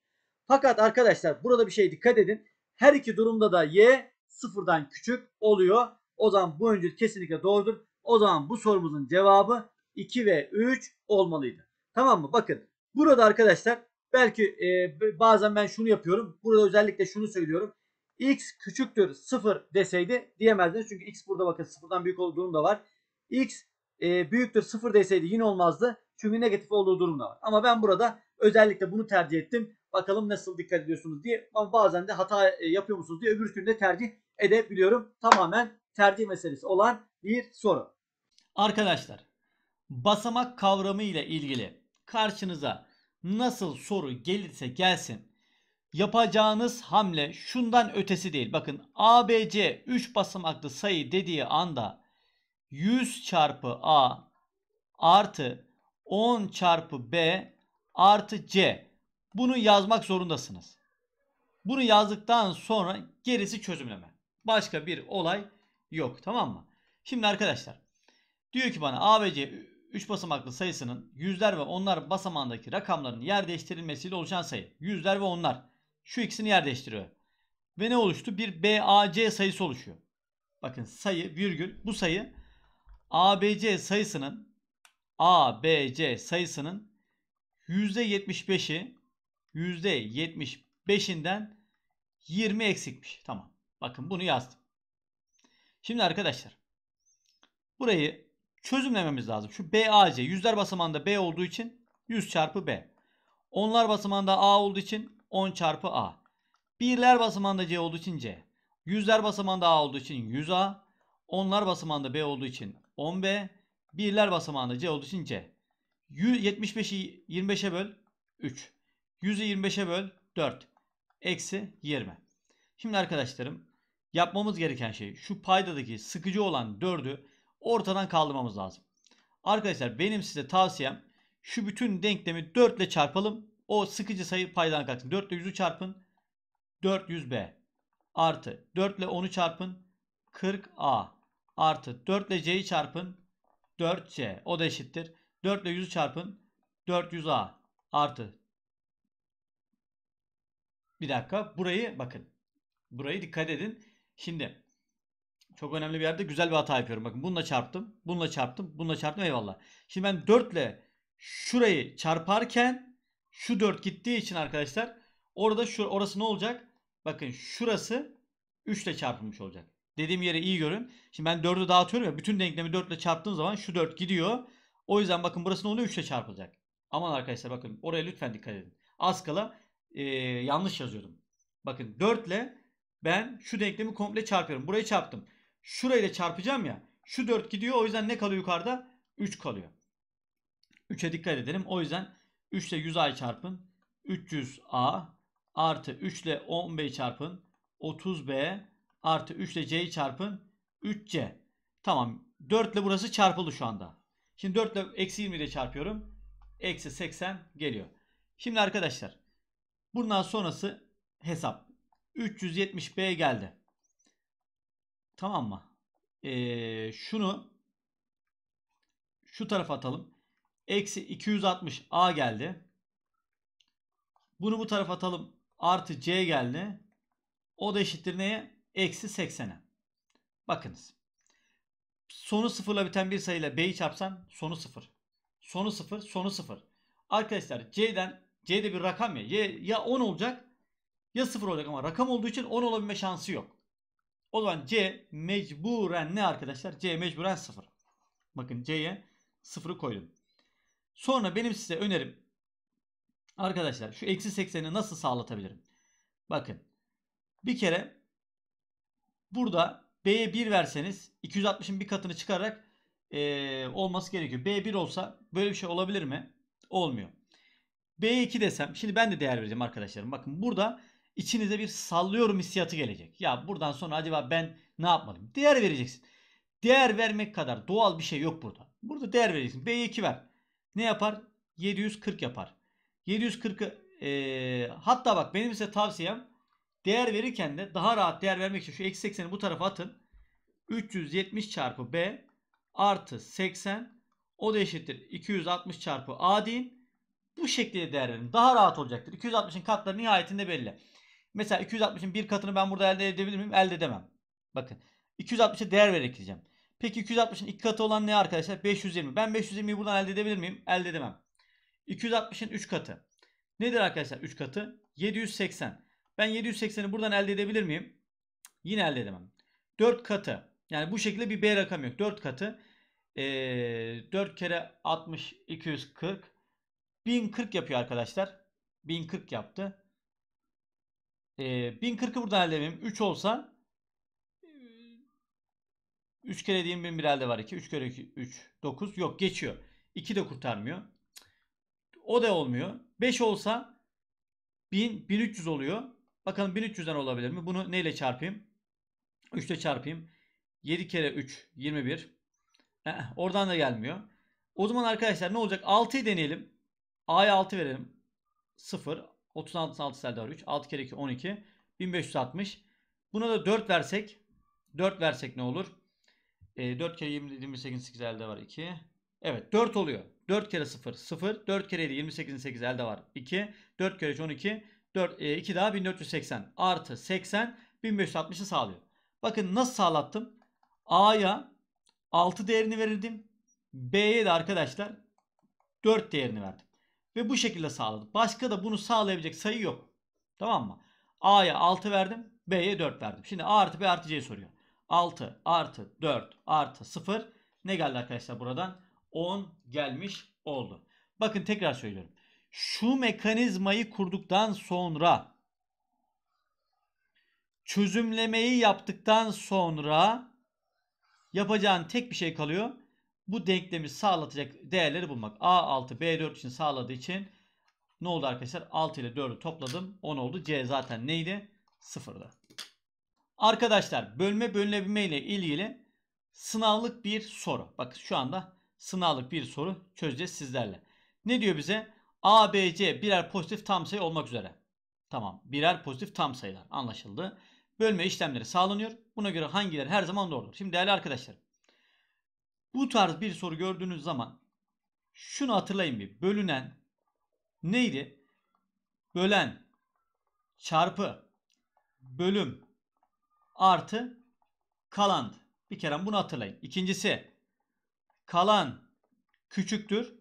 Fakat arkadaşlar burada bir şey dikkat edin. Her iki durumda da y sıfırdan küçük oluyor. O zaman bu öncül kesinlikle doğrudur. O zaman bu sorumuzun cevabı 2 ve 3 olmalıydı. Tamam mı? Bakın burada arkadaşlar belki e, bazen ben şunu yapıyorum. Burada özellikle şunu söylüyorum. x küçüktür 0 deseydi diyemezdiniz. Çünkü x burada bakın sıfırdan büyük olduğu durum da var. x e, büyüktür 0 deseydi yine olmazdı. Çünkü negatif olduğu durum da var. Ama ben burada Özellikle bunu tercih ettim. Bakalım nasıl dikkat ediyorsunuz diye. Ama bazen de hata e, yapıyor musunuz diye öbür türlü de tercih edebiliyorum. Tamamen tercih meselesi olan bir soru. Arkadaşlar basamak kavramı ile ilgili karşınıza nasıl soru gelirse gelsin yapacağınız hamle şundan ötesi değil. Bakın ABC 3 basamaklı sayı dediği anda 100 çarpı A artı 10 çarpı B artı C. Bunu yazmak zorundasınız. Bunu yazdıktan sonra gerisi çözümleme. Başka bir olay yok tamam mı? Şimdi arkadaşlar diyor ki bana A C 3 basamaklı sayısının yüzler ve onlar basamağındaki rakamların yer değiştirilmesiyle oluşan sayı. Yüzler ve onlar. Şu ikisini yer değiştiriyor. Ve ne oluştu? Bir BAC sayısı oluşuyor. Bakın sayı virgül bu sayı ABC sayısının ABC sayısının %75'i %75'inden 20 eksikmiş. Tamam. Bakın bunu yazdım. Şimdi arkadaşlar burayı çözümlememiz lazım. Şu BAC yüzler basamağında B olduğu için 100 çarpı B. Onlar basamağında A olduğu için 10 çarpı A. Birler basamağında C olduğu için C. Yüzler basamağında A olduğu için 100 A. Onlar basamağında B olduğu için 10 B. Birler basamağında C olduğu için C. 75'i 25'e böl 3. 100'ü 25'e böl 4. Eksi 20. Şimdi arkadaşlarım yapmamız gereken şey şu paydadaki sıkıcı olan 4'ü ortadan kaldırmamız lazım. Arkadaşlar benim size tavsiyem şu bütün denklemi 4 ile çarpalım. O sıkıcı sayı paydan kalksın. 4 ile 100'ü çarpın. 400B artı 4 ile 10'u çarpın. 40A artı 4 ile C'yi çarpın. 4C o da eşittir. 4 ile 100'ü çarpın. 400A artı. Bir dakika. Burayı bakın. Burayı dikkat edin. Şimdi çok önemli bir yerde güzel bir hata yapıyorum. Bakın bununla çarptım. Bununla çarptım. Bununla çarptım. Eyvallah. Şimdi ben 4 ile şurayı çarparken şu 4 gittiği için arkadaşlar orada şu orası ne olacak? Bakın şurası 3 ile çarpılmış olacak. Dediğim yere iyi görün. Şimdi ben 4'ü dağıtıyorum ya. Bütün denklemi 4 ile çarptığım zaman şu 4 gidiyor. O yüzden bakın burası ne oluyor? 3 ile çarpılacak. Aman arkadaşlar bakın oraya lütfen dikkat edin. Az kala e, yanlış yazıyordum. Bakın 4 ile ben şu denklemi komple çarpıyorum. Burayı çarptım. da çarpacağım ya. Şu 4 gidiyor. O yüzden ne kalıyor yukarıda? 3 kalıyor. 3'e dikkat edelim. O yüzden 3 ile 100 ay çarpın. 300A artı 3 ile 10B çarpın. 30B artı 3 ile C'yi çarpın. 3C. Tamam. 4 ile burası çarpıldı şu anda. Şimdi 4 ile eksi 20 ile çarpıyorum. Eksi 80 geliyor. Şimdi arkadaşlar bundan sonrası hesap. 370B geldi. Tamam mı? Ee, şunu şu tarafa atalım. Eksi 260A geldi. Bunu bu tarafa atalım. Artı C geldi. O da eşittir neye? Eksi 80'e. Bakınız sonu sıfırla biten bir sayıyla B'yi çarpsan sonu sıfır. Sonu sıfır, sonu sıfır. Arkadaşlar C'den, C'de bir rakam ya. Y, ya 10 olacak ya sıfır olacak ama rakam olduğu için 10 olabilme şansı yok. O zaman C mecburen ne arkadaşlar? C mecburen sıfır. Bakın C'ye sıfırı koydum. Sonra benim size önerim arkadaşlar şu eksi 80'i nasıl sağlatabilirim? Bakın bir kere burada B'ye 1 verseniz 260'ın bir katını çıkararak e, olması gerekiyor. B1 olsa böyle bir şey olabilir mi? Olmuyor. B2 desem şimdi ben de değer vereceğim arkadaşlarım. Bakın burada içinize bir sallıyorum hissiyatı gelecek. Ya buradan sonra acaba ben ne yapmadım? Değer vereceksin. Değer vermek kadar doğal bir şey yok burada. Burada değer vereceksin. B2 ver. Ne yapar? 740 yapar. 740'ı e, hatta bak benim size tavsiyem Değer verirken de daha rahat değer vermek için şu eksi 80'i bu tarafa atın. 370 çarpı B artı 80 o da eşittir 260 çarpı A deyin. Bu şekilde değer verin. Daha rahat olacaktır. 260'ın katları nihayetinde belli. Mesela 260'ın bir katını ben burada elde edebilir miyim? Elde edemem. Bakın 260'a değer vererek diyeceğim. Peki 260'ın iki katı olan ne arkadaşlar? 520. Ben 520'yi buradan elde edebilir miyim? Elde edemem. 260'ın 3 katı. Nedir arkadaşlar 3 katı? 780. Ben 780'i buradan elde edebilir miyim? Yine elde edemem. 4 katı. Yani bu şekilde bir B rakam yok. 4 katı. E, ee, 4 kere 60 240. 1040 yapıyor arkadaşlar. 1040 yaptı. E, ee, 1040'ı buradan elde edeyim. 3 olsa 3 e, kere diyeyim 1000 bir elde var 2. 3 kere 2 3 9. Yok geçiyor. 2 de kurtarmıyor. O da olmuyor. 5 olsa 1000 1300 oluyor. Bakalım 1300'den olabilir mi? Bunu neyle çarpayım? 3'te çarpayım. 7 kere 3 21. Eh, oradan da gelmiyor. O zaman arkadaşlar ne olacak? 6'yı deneyelim. A'ya 6 verelim. 0. 36'ın 6 elde var 3. 6 kere 2 12. 1560. Buna da 4 versek 4 versek ne olur? E, 4 kere 20 28'in 8 elde var 2. Evet 4 oluyor. 4 kere 0 0. 4 kere 7 28, 8 elde var 2. 4 kere 3 12. 4, 2 e, daha 1480 artı 80 1560'ı sağlıyor. Bakın nasıl sağlattım? A'ya 6 değerini verirdim. B'ye de arkadaşlar 4 değerini verdim. Ve bu şekilde sağladım. Başka da bunu sağlayabilecek sayı yok. Tamam mı? A'ya 6 verdim. B'ye 4 verdim. Şimdi A artı B artı C soruyor. 6 artı 4 artı 0 ne geldi arkadaşlar buradan? 10 gelmiş oldu. Bakın tekrar söylüyorum şu mekanizmayı kurduktan sonra çözümlemeyi yaptıktan sonra yapacağın tek bir şey kalıyor. Bu denklemi sağlatacak değerleri bulmak. A6 B4 için sağladığı için ne oldu arkadaşlar? 6 ile 4'ü topladım. 10 oldu. C zaten neydi? 0'da. Arkadaşlar bölme bölünebilme ile ilgili sınavlık bir soru. Bakın şu anda sınavlık bir soru çözeceğiz sizlerle. Ne diyor bize? A, B, C birer pozitif tam sayı olmak üzere. Tamam. Birer pozitif tam sayılar. Anlaşıldı. Bölme işlemleri sağlanıyor. Buna göre hangileri her zaman doğrudur. Şimdi değerli arkadaşlar. Bu tarz bir soru gördüğünüz zaman şunu hatırlayın bir. Bölünen neydi? Bölen çarpı bölüm artı kalandı. Bir kere bunu hatırlayın. İkincisi kalan küçüktür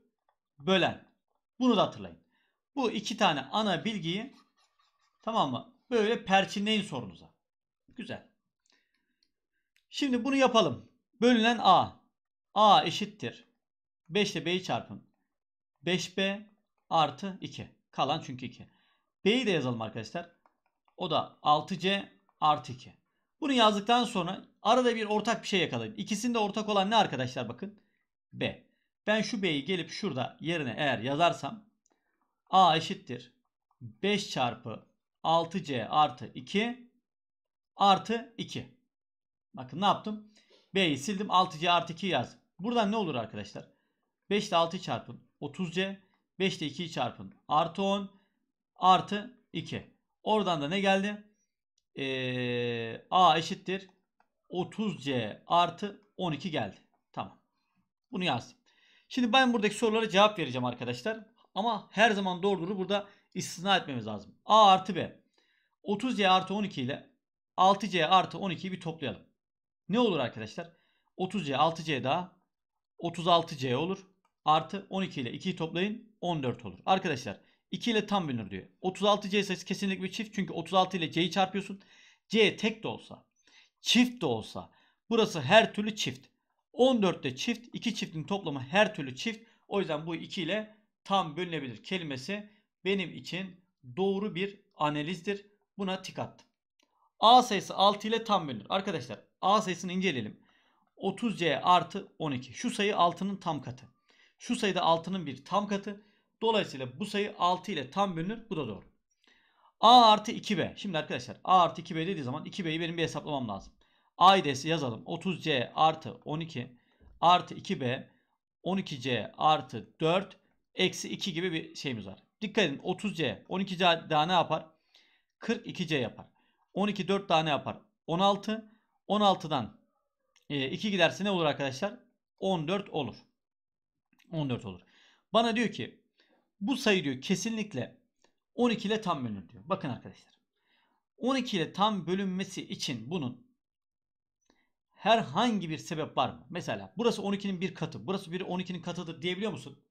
bölen. Bunu da hatırlayın. Bu iki tane ana bilgiyi tamam mı? Böyle perçinleyin sorunuza. Güzel. Şimdi bunu yapalım. Bölünen A. A eşittir. 5 ile B'yi çarpın. 5B artı 2. Kalan çünkü 2. B'yi de yazalım arkadaşlar. O da 6C artı 2. Bunu yazdıktan sonra arada bir ortak bir şey yakalayın. İkisinde ortak olan ne arkadaşlar bakın? B. Ben şu B'yi gelip şurada yerine eğer yazarsam A eşittir 5 çarpı 6C artı 2 artı 2. Bakın ne yaptım? B'yi sildim 6C artı 2 yaz. Buradan ne olur arkadaşlar? 5 ile 6 çarpın 30C. 5 ile 2'yi çarpın artı 10 artı 2. Oradan da ne geldi? Ee, A eşittir 30C artı 12 geldi. Tamam. Bunu yazdım. Şimdi ben buradaki sorulara cevap vereceğim arkadaşlar. Ama her zaman doğrudur burada istisna etmemiz lazım. A artı B. 30C artı 12 ile 6C artı 12'yi bir toplayalım. Ne olur arkadaşlar? 30C 6C daha 36C olur. Artı 12 ile 2'yi toplayın 14 olur. Arkadaşlar 2 ile tam bölünür diyor. 36C sayısı kesinlikle bir çift. Çünkü 36 ile C'yi çarpıyorsun. C tek de olsa, çift de olsa burası her türlü çift. 14'te çift, iki çiftin toplamı her türlü çift. O yüzden bu 2 ile tam bölünebilir kelimesi benim için doğru bir analizdir. Buna tik attım. A sayısı 6 ile tam bölünür. Arkadaşlar A sayısını inceleyelim. 30C artı 12. Şu sayı 6'nın tam katı. Şu sayı da 6'nın bir tam katı. Dolayısıyla bu sayı 6 ile tam bölünür. Bu da doğru. A artı 2B. Şimdi arkadaşlar A artı 2B dediği zaman 2B'yi benim bir hesaplamam lazım. AIDS'i yazalım. 30C artı 12 artı 2B 12C artı 4 eksi 2 gibi bir şeyimiz var. Dikkat edin 30C 12C daha ne yapar? 42C yapar. 12 4 daha ne yapar? 16 16'dan 2 giderse ne olur arkadaşlar? 14 olur. 14 olur. Bana diyor ki bu sayı diyor kesinlikle 12 ile tam bölünür diyor. Bakın arkadaşlar. 12 ile tam bölünmesi için bunun herhangi bir sebep var mı? Mesela burası 12'nin bir katı, burası bir 12'nin katıdır diyebiliyor musun?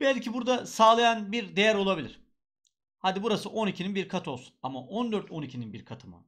Belki burada sağlayan bir değer olabilir. Hadi burası 12'nin bir katı olsun. Ama 14 12'nin bir katı mı?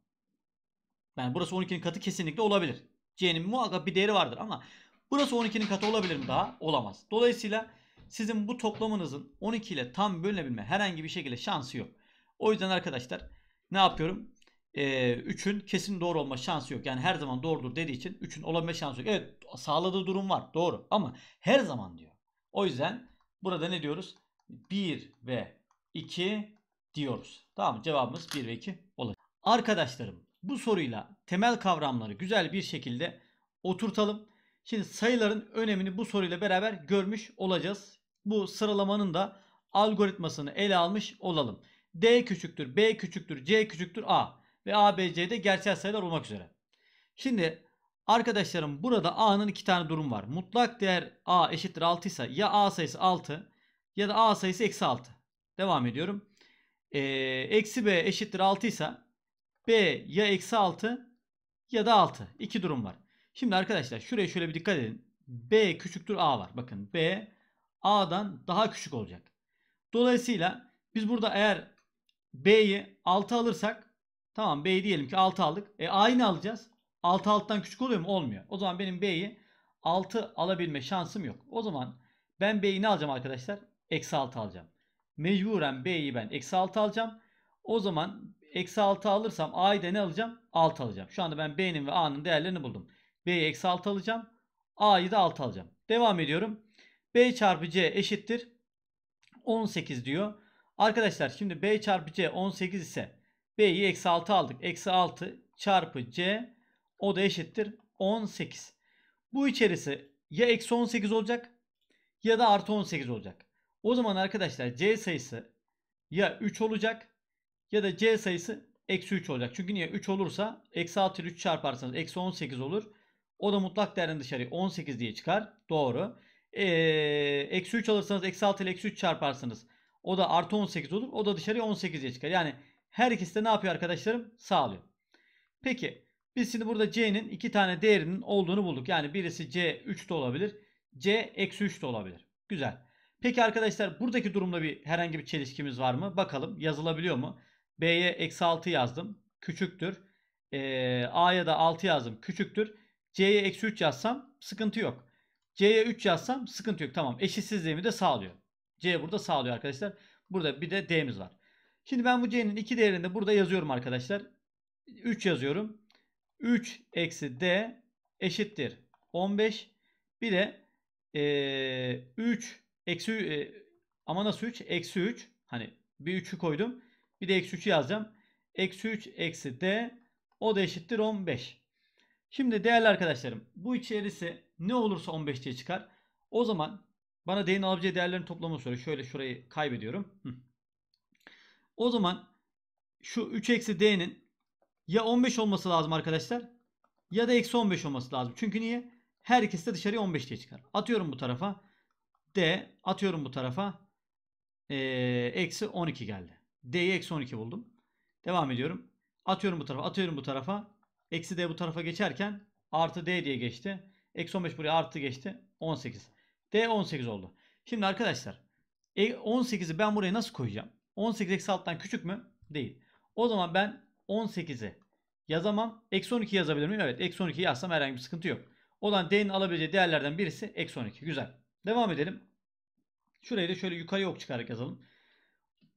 Yani burası 12'nin katı kesinlikle olabilir. C'nin muhakkak bir değeri vardır ama burası 12'nin katı olabilir mi daha? Olamaz. Dolayısıyla sizin bu toplamınızın 12 ile tam bölünebilme herhangi bir şekilde şansı yok. O yüzden arkadaşlar ne yapıyorum? e, 3'ün kesin doğru olma şansı yok. Yani her zaman doğrudur dediği için 3'ün olabilme şansı yok. Evet sağladığı durum var doğru ama her zaman diyor. O yüzden burada ne diyoruz? 1 ve 2 diyoruz. Tamam mı? Cevabımız 1 ve 2 olacak. Arkadaşlarım bu soruyla temel kavramları güzel bir şekilde oturtalım. Şimdi sayıların önemini bu soruyla beraber görmüş olacağız. Bu sıralamanın da algoritmasını ele almış olalım. D küçüktür, B küçüktür, C küçüktür, A ve ABC'de gerçel sayılar olmak üzere. Şimdi arkadaşlarım burada A'nın iki tane durum var. Mutlak değer A eşittir 6 ise ya A sayısı 6 ya da A sayısı eksi 6. Devam ediyorum. Ee, eksi B eşittir 6 ise B ya eksi 6 ya da 6. İki durum var. Şimdi arkadaşlar şuraya şöyle bir dikkat edin. B küçüktür A var. Bakın B A'dan daha küçük olacak. Dolayısıyla biz burada eğer B'yi 6 alırsak Tamam B diyelim ki 6 aldık. E A'yı alacağız? 6 alttan küçük oluyor mu? Olmuyor. O zaman benim B'yi 6 alabilme şansım yok. O zaman ben B'yi ne alacağım arkadaşlar? Eksi 6 alacağım. Mecburen B'yi ben eksi 6 alacağım. O zaman eksi 6 alırsam A'yı da ne alacağım? 6 alacağım. Şu anda ben B'nin ve A'nın değerlerini buldum. B'yi eksi 6 alacağım. A'yı da 6 alacağım. Devam ediyorum. B çarpı C eşittir. 18 diyor. Arkadaşlar şimdi B çarpı C 18 ise B'yi eksi 6 aldık. Eksi 6 çarpı C o da eşittir 18. Bu içerisi ya eksi 18 olacak ya da artı 18 olacak. O zaman arkadaşlar C sayısı ya 3 olacak ya da C sayısı eksi 3 olacak. Çünkü niye 3 olursa eksi 6 ile 3 çarparsanız eksi 18 olur. O da mutlak değerin dışarıya 18 diye çıkar. Doğru. Ee, eksi 3 alırsanız eksi 6 ile eksi 3 çarparsanız o da artı 18 olur. O da dışarıya 18 diye çıkar. Yani her ikisi de ne yapıyor arkadaşlarım? Sağlıyor. Peki biz şimdi burada C'nin iki tane değerinin olduğunu bulduk. Yani birisi C 3 de olabilir. C eksi 3 de olabilir. Güzel. Peki arkadaşlar buradaki durumda bir herhangi bir çelişkimiz var mı? Bakalım yazılabiliyor mu? B'ye eksi 6 yazdım. Küçüktür. Ee, A'ya da 6 yazdım. Küçüktür. C'ye eksi 3 yazsam sıkıntı yok. C'ye 3 yazsam sıkıntı yok. Tamam eşitsizliğimi de sağlıyor. C burada sağlıyor arkadaşlar. Burada bir de D'miz var. Şimdi ben bu c'nin iki değerini de burada yazıyorum arkadaşlar. 3 yazıyorum. 3 eksi d eşittir 15. Bir de e, 3 eksi e, ama nasıl 3? Eksi 3. Hani bir 3'ü koydum. Bir de eksi 3'ü yazacağım. Eksi 3 eksi d o da eşittir 15. Şimdi değerli arkadaşlarım bu içerisi ne olursa 15 diye çıkar. O zaman bana d'nin alabileceği değerlerin toplamını soruyor. Şöyle şurayı kaybediyorum. Hı. O zaman şu 3 eksi d'nin ya 15 olması lazım arkadaşlar ya da eksi 15 olması lazım. Çünkü niye? Her ikisi de dışarıya 15 diye çıkar. Atıyorum bu tarafa d atıyorum bu tarafa ee, eksi 12 geldi. d'yi eksi 12 buldum. Devam ediyorum. Atıyorum bu tarafa atıyorum bu tarafa. Eksi d bu tarafa geçerken artı d diye geçti. Eksi 15 buraya artı geçti. 18. d 18 oldu. Şimdi arkadaşlar 18'i e, ben buraya nasıl koyacağım? 18 eksi alttan küçük mü? Değil. O zaman ben 18'i yazamam. Eksi 12 yazabilir miyim? Evet. Eksi 12 yazsam herhangi bir sıkıntı yok. Olan D'nin alabileceği değerlerden birisi eksi 12. Güzel. Devam edelim. Şurayı da şöyle yukarı ok çıkarak yazalım.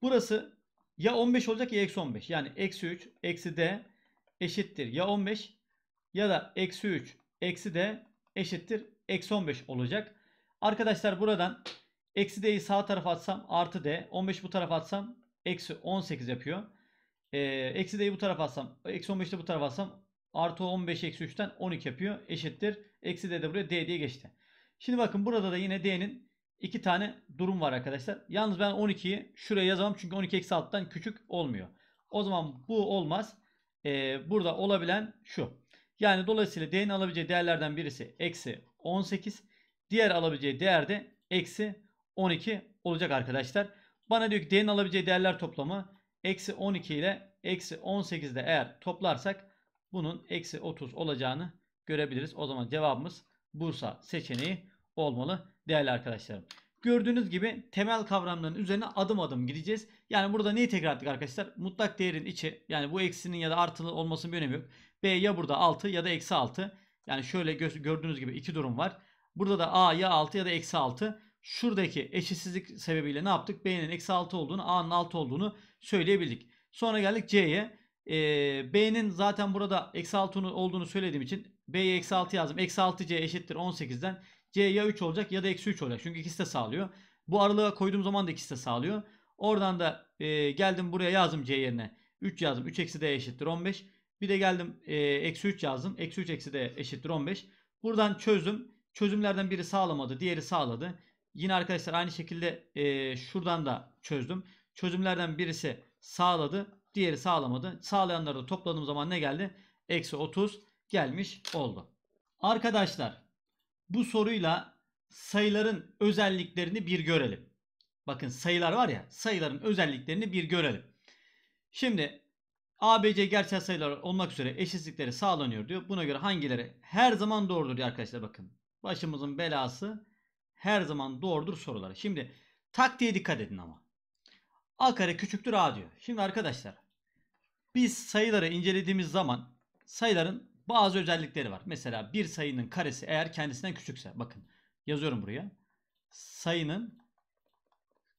Burası ya 15 olacak ya eksi 15. Yani eksi 3 eksi D eşittir ya 15 ya da eksi 3 eksi D eşittir eksi 15 olacak. Arkadaşlar buradan Eksi d'yi sağ tarafa atsam artı d. 15 bu tarafa atsam eksi 18 yapıyor. Ee, eksi d'yi bu tarafa atsam eksi 15'te bu tarafa atsam artı 15 eksi 3'ten 12 yapıyor. Eşittir. Eksi d de buraya d diye geçti. Şimdi bakın burada da yine d'nin iki tane durum var arkadaşlar. Yalnız ben 12'yi şuraya yazamam çünkü 12 eksi 6'dan küçük olmuyor. O zaman bu olmaz. Ee, burada olabilen şu. Yani dolayısıyla d'nin alabileceği değerlerden birisi eksi 18. Diğer alabileceği değer de eksi 12 olacak arkadaşlar. Bana diyor ki D'nin alabileceği değerler toplamı eksi 12 ile eksi 18 de eğer toplarsak bunun eksi 30 olacağını görebiliriz. O zaman cevabımız Bursa seçeneği olmalı değerli arkadaşlarım. Gördüğünüz gibi temel kavramların üzerine adım adım gideceğiz. Yani burada neyi tekrar ettik arkadaşlar? Mutlak değerin içi yani bu eksinin ya da artılı olmasının bir önemi yok. B ya burada 6 ya da eksi 6. Yani şöyle gördüğünüz gibi iki durum var. Burada da A ya 6 ya da eksi 6 şuradaki eşitsizlik sebebiyle ne yaptık? B'nin eksi 6 olduğunu, A'nın 6 olduğunu söyleyebildik. Sonra geldik C'ye. E, B'nin zaten burada eksi 6 olduğunu söylediğim için B'ye eksi 6 yazdım. Eksi 6 C eşittir 18'den. C ya 3 olacak ya da eksi 3 olacak. Çünkü ikisi de sağlıyor. Bu aralığa koyduğum zaman da ikisi de sağlıyor. Oradan da e, geldim buraya yazdım C yerine. 3 yazdım. 3 eksi D eşittir 15. Bir de geldim e, eksi 3 yazdım. Eksi 3 eksi D eşittir 15. Buradan çözdüm. Çözümlerden biri sağlamadı. Diğeri sağladı. Yine arkadaşlar aynı şekilde e, şuradan da çözdüm. Çözümlerden birisi sağladı. Diğeri sağlamadı. Sağlayanları da topladığım zaman ne geldi? Eksi 30 gelmiş oldu. Arkadaşlar bu soruyla sayıların özelliklerini bir görelim. Bakın sayılar var ya sayıların özelliklerini bir görelim. Şimdi ABC gerçel sayılar olmak üzere eşitlikleri sağlanıyor diyor. Buna göre hangileri her zaman doğrudur diyor arkadaşlar bakın. Başımızın belası her zaman doğrudur soruları. Şimdi taktiğe dikkat edin ama. A kare küçüktür A diyor. Şimdi arkadaşlar biz sayıları incelediğimiz zaman sayıların bazı özellikleri var. Mesela bir sayının karesi eğer kendisinden küçükse bakın yazıyorum buraya. Sayının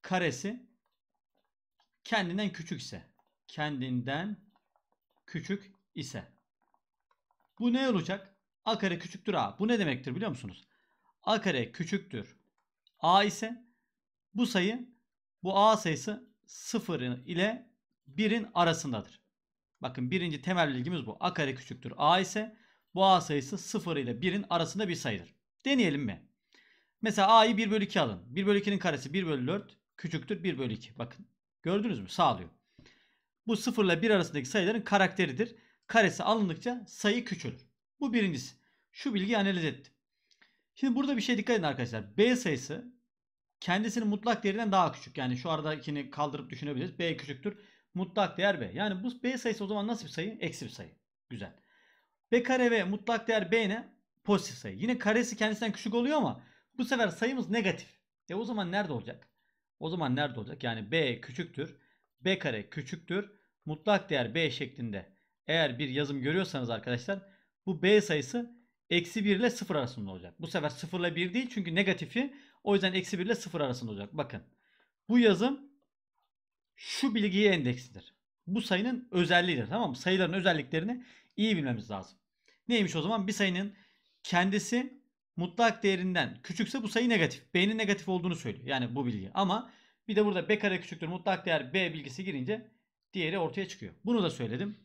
karesi kendinden küçükse kendinden küçük ise bu ne olacak? A kare küçüktür A. Bu ne demektir biliyor musunuz? a kare küçüktür a ise bu sayı bu a sayısı 0 ile 1'in arasındadır. Bakın birinci temel bilgimiz bu. A kare küçüktür a ise bu a sayısı 0 ile 1'in arasında bir sayıdır. Deneyelim mi? Mesela a'yı 1 bölü 2 alın. 1 bölü 2'nin karesi 1 bölü 4 küçüktür 1 bölü 2. Bakın gördünüz mü? Sağlıyor. Bu 0 ile 1 arasındaki sayıların karakteridir. Karesi alındıkça sayı küçülür. Bu birincisi. Şu bilgiyi analiz ettim. Şimdi burada bir şey dikkat edin arkadaşlar. B sayısı kendisinin mutlak değerinden daha küçük. Yani şu aradakini kaldırıp düşünebiliriz. B küçüktür. Mutlak değer B. Yani bu B sayısı o zaman nasıl bir sayı? Eksi bir sayı. Güzel. B kare ve mutlak değer B ne? Pozitif sayı. Yine karesi kendisinden küçük oluyor ama bu sefer sayımız negatif. E o zaman nerede olacak? O zaman nerede olacak? Yani B küçüktür. B kare küçüktür. Mutlak değer B şeklinde. Eğer bir yazım görüyorsanız arkadaşlar bu B sayısı eksi 1 ile 0 arasında olacak. Bu sefer 0 ile 1 değil çünkü negatifi o yüzden eksi 1 ile 0 arasında olacak. Bakın bu yazım şu bilgiye endeksidir. Bu sayının özelliğidir tamam mı? Sayıların özelliklerini iyi bilmemiz lazım. Neymiş o zaman? Bir sayının kendisi mutlak değerinden küçükse bu sayı negatif. B'nin negatif olduğunu söylüyor. Yani bu bilgi. Ama bir de burada B kare küçüktür mutlak değer B bilgisi girince diğeri ortaya çıkıyor. Bunu da söyledim.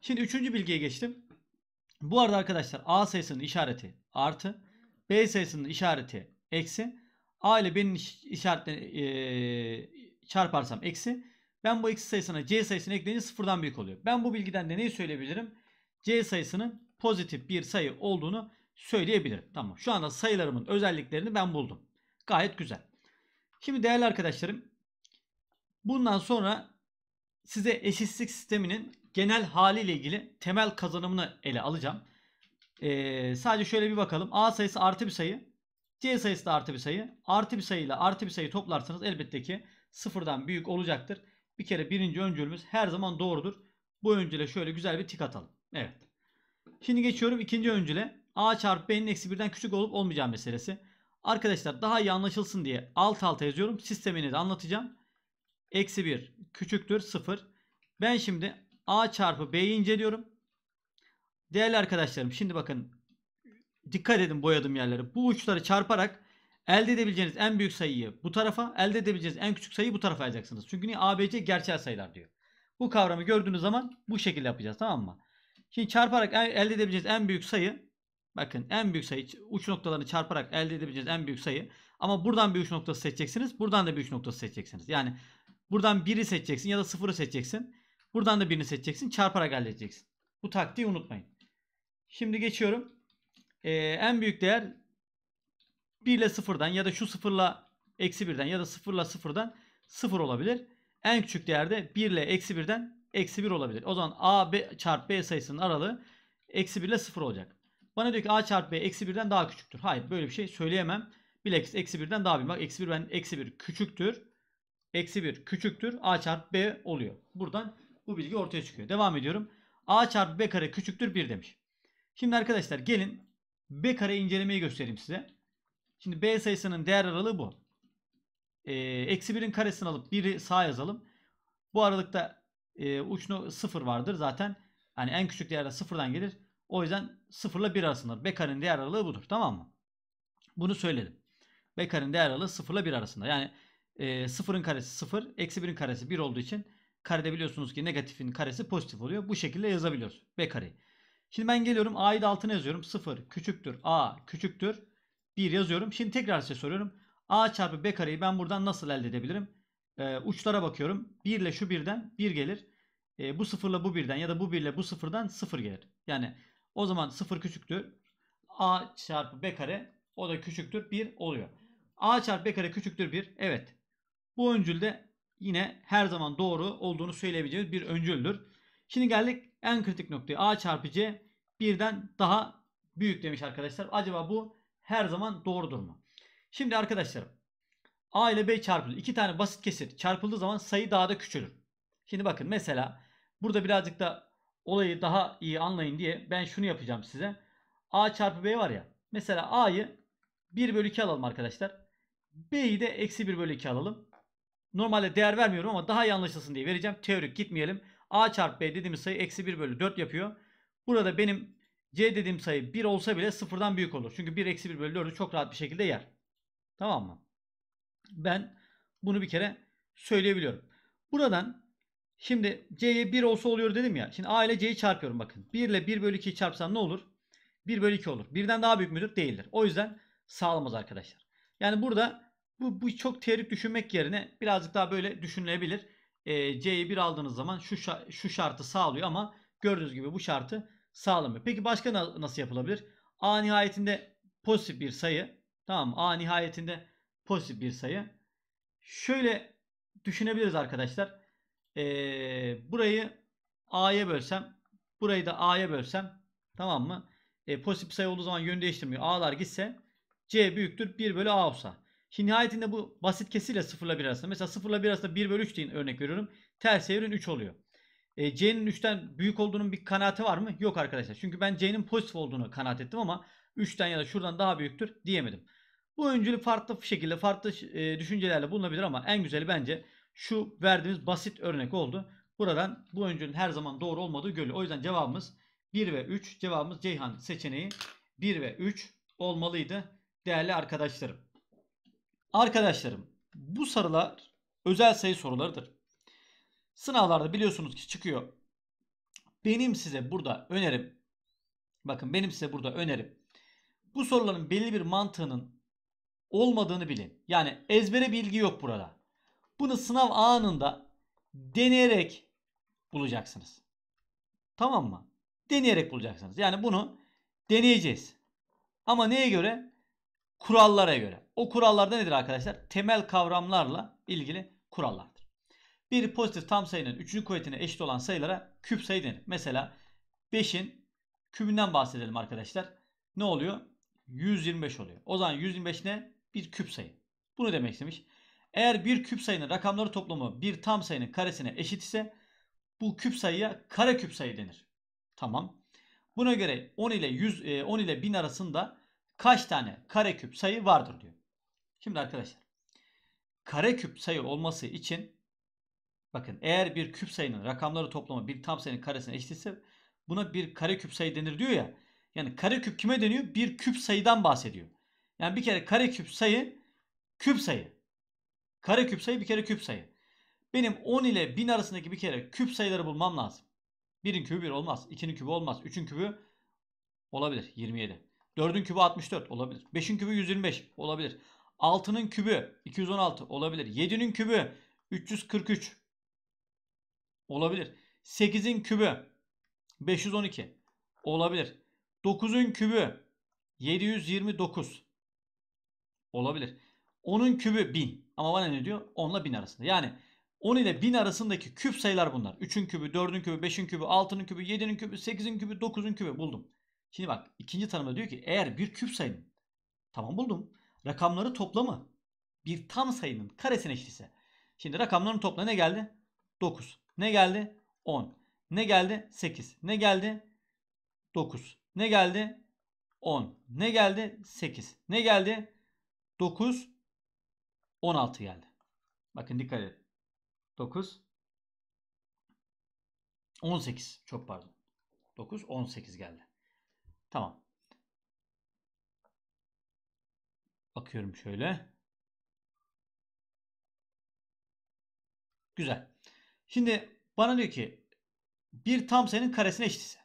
Şimdi üçüncü bilgiye geçtim. Bu arada arkadaşlar A sayısının işareti artı, B sayısının işareti eksi, A ile B'nin işaretini e, çarparsam eksi, ben bu eksi sayısına C sayısını ekleyince sıfırdan büyük oluyor. Ben bu bilgiden de neyi söyleyebilirim? C sayısının pozitif bir sayı olduğunu söyleyebilirim. Tamam. Şu anda sayılarımın özelliklerini ben buldum. Gayet güzel. Şimdi değerli arkadaşlarım bundan sonra size eşitsizlik sisteminin genel haliyle ilgili temel kazanımını ele alacağım. Ee, sadece şöyle bir bakalım. A sayısı artı bir sayı. C sayısı da artı bir sayı. Artı bir sayı ile artı bir sayı toplarsanız elbette ki sıfırdan büyük olacaktır. Bir kere birinci öncülümüz her zaman doğrudur. Bu öncüle şöyle güzel bir tik atalım. Evet. Şimdi geçiyorum ikinci öncüle. A çarpı B'nin eksi birden küçük olup olmayacağı meselesi. Arkadaşlar daha iyi anlaşılsın diye alt alta yazıyorum. Sistemini de anlatacağım. Eksi 1 küçüktür 0. Ben şimdi A çarpı B'yi inceliyorum. Değerli arkadaşlarım şimdi bakın dikkat edin boyadığım yerlere. Bu uçları çarparak elde edebileceğiniz en büyük sayıyı bu tarafa, elde edebileceğiniz en küçük sayıyı bu tarafa alacaksınız. Çünkü niye? ABC gerçel sayılar diyor. Bu kavramı gördüğünüz zaman bu şekilde yapacağız tamam mı? Şimdi çarparak elde edebileceğiniz en büyük sayı bakın en büyük sayı uç noktalarını çarparak elde edebileceğiniz en büyük sayı ama buradan bir uç noktası seçeceksiniz. Buradan da bir uç noktası seçeceksiniz. Yani buradan 1'i seçeceksin ya da 0'ı seçeceksin. Buradan da birini seçeceksin. Çarparak halledeceksin. Bu taktiği unutmayın. Şimdi geçiyorum. Ee, en büyük değer 1 ile 0'dan ya da şu 0 ile eksi 1'den ya da 0 ile 0'dan 0 olabilir. En küçük değerde de 1 ile eksi 1'den eksi 1 olabilir. O zaman a b çarpı b sayısının aralığı eksi 1 ile 0 olacak. Bana diyor ki a çarp b eksi 1'den daha küçüktür. Hayır böyle bir şey söyleyemem. Bilakis eksi 1'den daha büyük. Bak eksi 1 ben eksi 1 küçüktür. Eksi 1 küçüktür. a çarp b oluyor. Buradan bu bilgi ortaya çıkıyor. Devam ediyorum. A çarpı B kare küçüktür 1 demiş. Şimdi arkadaşlar gelin B kare incelemeyi göstereyim size. Şimdi B sayısının değer aralığı bu. Ee, eksi 1'in karesini alıp 1'i sağ yazalım. Bu aralıkta e, uçlu 0 vardır zaten. Yani en küçük değer de 0'dan gelir. O yüzden 0 ile 1 arasındadır. B karenin değer aralığı budur. Tamam mı? Bunu söyledim. B karenin değer aralığı 0 ile 1 arasında. Yani e, 0'ın karesi 0, eksi 1'in karesi 1 olduğu için Karede biliyorsunuz ki negatifin karesi pozitif oluyor. Bu şekilde yazabiliyoruz. B kare. Şimdi ben geliyorum A'yı da altına yazıyorum. 0 küçüktür A küçüktür 1 yazıyorum. Şimdi tekrar size soruyorum. A çarpı B kareyi ben buradan nasıl elde edebilirim? Ee, uçlara bakıyorum. 1 ile şu birden 1 gelir. Ee, bu sıfırla bu birden ya da bu 1 ile bu sıfırdan 0 gelir. Yani o zaman 0 küçüktür. A çarpı B kare o da küçüktür 1 oluyor. A çarpı B kare küçüktür 1. Evet. Bu öncülde yine her zaman doğru olduğunu söyleyebileceğimiz bir öncüldür. Şimdi geldik en kritik noktaya. A çarpı C birden daha büyük demiş arkadaşlar. Acaba bu her zaman doğrudur mu? Şimdi arkadaşlar A ile B çarpıldı. İki tane basit kesir çarpıldığı zaman sayı daha da küçülür. Şimdi bakın mesela burada birazcık da olayı daha iyi anlayın diye ben şunu yapacağım size. A çarpı B var ya. Mesela A'yı 1 bölü 2 alalım arkadaşlar. B'yi de eksi 1 bölü 2 alalım. Normalde değer vermiyorum ama daha iyi anlaşılsın diye vereceğim. Teorik gitmeyelim. A çarpı B dediğimiz sayı eksi 1 bölü 4 yapıyor. Burada benim C dediğim sayı 1 olsa bile 0'dan büyük olur. Çünkü 1 eksi 1 bölü 4'ü çok rahat bir şekilde yer. Tamam mı? Ben bunu bir kere söyleyebiliyorum. Buradan şimdi C'ye 1 olsa oluyor dedim ya. Şimdi A ile C'yi çarpıyorum bakın. 1 ile 1 bölü 2'yi çarpsan ne olur? 1 bölü 2 olur. Birden daha büyük müdür? Değildir. O yüzden sağlamaz arkadaşlar. Yani burada bu, bu çok teorik düşünmek yerine birazcık daha böyle düşünülebilir. E, C'yi 1 aldığınız zaman şu, şu şartı sağlıyor ama gördüğünüz gibi bu şartı sağlamıyor. Peki başka na nasıl yapılabilir? A nihayetinde pozitif bir sayı. Tamam mı? A nihayetinde pozitif bir sayı. Şöyle düşünebiliriz arkadaşlar. Ee, burayı A'ya bölsem. Burayı da A'ya bölsem. Tamam mı? E, pozitif sayı olduğu zaman yön değiştirmiyor. A'lar gitse C büyüktür 1 bölü A olsa. Nihayetinde bu basit kesiyle 0 ile 1 arasında. Mesela 0 ile 1 arasında 1 bölü 3 deyin örnek veriyorum. Ters çevirin 3 oluyor. E, C'nin 3'ten büyük olduğunun bir kanaati var mı? Yok arkadaşlar. Çünkü ben C'nin pozitif olduğunu kanaat ettim ama 3'ten ya da şuradan daha büyüktür diyemedim. Bu öncülü farklı şekilde farklı e, düşüncelerle bulunabilir ama en güzeli bence şu verdiğimiz basit örnek oldu. Buradan bu öncülün her zaman doğru olmadığı görülüyor. O yüzden cevabımız 1 ve 3. Cevabımız Ceyhan seçeneği 1 ve 3 olmalıydı değerli arkadaşlarım. Arkadaşlarım bu sarılar özel sayı sorularıdır. Sınavlarda biliyorsunuz ki çıkıyor. Benim size burada önerim bakın benim size burada önerim bu soruların belli bir mantığının olmadığını bilin. Yani ezbere bilgi yok burada. Bunu sınav anında deneyerek bulacaksınız. Tamam mı? Deneyerek bulacaksınız. Yani bunu deneyeceğiz. Ama neye göre? Kurallara göre. O kurallarda nedir arkadaşlar? Temel kavramlarla ilgili kurallardır. Bir pozitif tam sayının 3. kuvvetine eşit olan sayılara küp sayı denir. Mesela 5'in kübünden bahsedelim arkadaşlar. Ne oluyor? 125 oluyor. O zaman 125 ne? Bir küp sayı. Bunu demek istemiş. Eğer bir küp sayının rakamları toplamı bir tam sayının karesine eşit ise bu küp sayıya kare küp sayı denir. Tamam. Buna göre 10 ile 100 10 e, ile 1000 arasında kaç tane kare kareküp sayı vardır diyor. Şimdi arkadaşlar kare küp sayı olması için bakın eğer bir küp sayının rakamları toplamı bir tam sayının karesine eşitse buna bir kare küp sayı denir diyor ya. Yani kare küp kime deniyor? Bir küp sayıdan bahsediyor. Yani bir kere kare küp sayı küp sayı. Kare küp sayı bir kere küp sayı. Benim 10 ile 1000 arasındaki bir kere küp sayıları bulmam lazım. 1'in kübü 1 olmaz. 2'nin kübü olmaz. 3'ün kübü olabilir 27. 4'ün kübü 64 olabilir. 5'in kübü 125 olabilir. 6'nın kübü 216 olabilir. 7'nin kübü 343 olabilir. 8'in kübü 512 olabilir. 9'un kübü 729 olabilir. 10'un kübü 1000 ama bana ne diyor? 10 ile 1000 arasında. Yani 10 ile 1000 arasındaki küp sayılar bunlar. 3'ün kübü, 4'ün kübü, 5'in kübü, 6'nın kübü, 7'nin kübü, 8'in kübü, 9'un kübü buldum. Şimdi bak ikinci tanımda diyor ki eğer bir küp sayının tamam buldum rakamları toplamı bir tam sayının karesine eşitse. Şimdi rakamların toplamı ne geldi? 9. Ne geldi? 10. Ne geldi? 8. Ne geldi? 9. Ne geldi? 10. Ne geldi? 8. Ne geldi? 9 16 geldi. Bakın dikkat edin. 9 18 çok pardon. 9 18 geldi. Tamam. Bakıyorum şöyle. Güzel. Şimdi bana diyor ki bir tam sayının karesine eşit ise.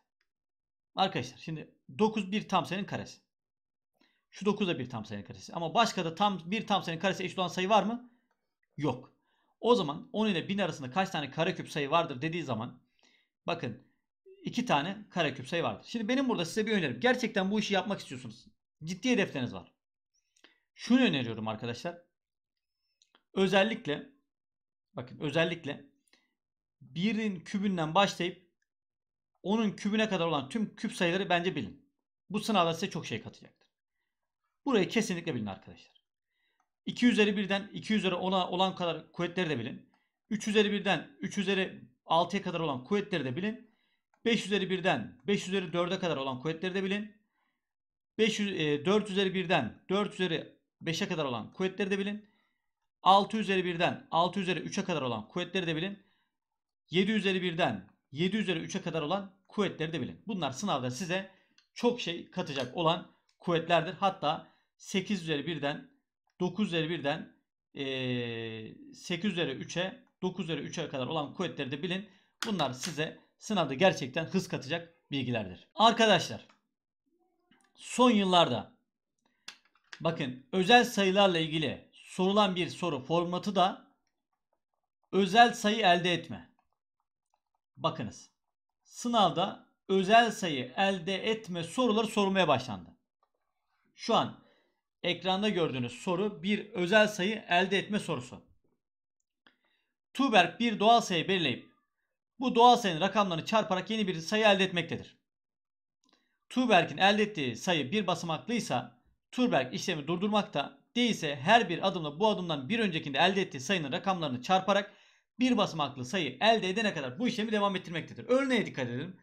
Arkadaşlar şimdi 9 bir tam sayının karesi. Şu 9 da bir tam sayının karesi. Ama başka da tam bir tam sayının karesi eşit olan sayı var mı? Yok. O zaman 10 ile 1000 arasında kaç tane kareküp sayı vardır dediği zaman bakın iki tane kareküp sayı vardır. Şimdi benim burada size bir önerim. Gerçekten bu işi yapmak istiyorsunuz. Ciddi hedefleriniz var. Şunu öneriyorum arkadaşlar. Özellikle bakın özellikle birin kübünden başlayıp onun kübüne kadar olan tüm küp sayıları bence bilin. Bu sınavda size çok şey katacaktır. Burayı kesinlikle bilin arkadaşlar. 2 üzeri 1'den 2 üzeri 10'a olan kadar kuvvetleri de bilin. 3 üzeri 1'den 3 üzeri 6'ya kadar olan kuvvetleri de bilin. 5 üzeri 1'den 5 üzeri 4'e kadar olan kuvvetleri de bilin. 5, 4 üzeri 1'den 4 üzeri 5'e kadar olan kuvvetleri de bilin. 6 üzeri 1'den 6 üzeri 3'e kadar olan kuvvetleri de bilin. 7 üzeri 1'den 7 üzeri 3'e kadar olan kuvvetleri de bilin. Bunlar sınavda size çok şey katacak olan kuvvetlerdir. Hatta 8 üzeri 1'den 9 üzeri 1'den 8 üzeri 3'e 9 üzeri 3'e kadar olan kuvvetleri de bilin. Bunlar size sınavda gerçekten hız katacak bilgilerdir. Arkadaşlar son yıllarda Bakın özel sayılarla ilgili sorulan bir soru formatı da özel sayı elde etme. Bakınız sınavda özel sayı elde etme soruları sorulmaya başlandı. Şu an ekranda gördüğünüz soru bir özel sayı elde etme sorusu. Tuberk bir doğal sayı belirleyip bu doğal sayının rakamlarını çarparak yeni bir sayı elde etmektedir. Tuberk'in elde ettiği sayı bir basamaklıysa Thorberg işlemi durdurmakta değilse her bir adımla bu adımdan bir öncekinde elde ettiği sayının rakamlarını çarparak bir basamaklı sayı elde edene kadar bu işlemi devam ettirmektedir. Örneğe dikkat edelim.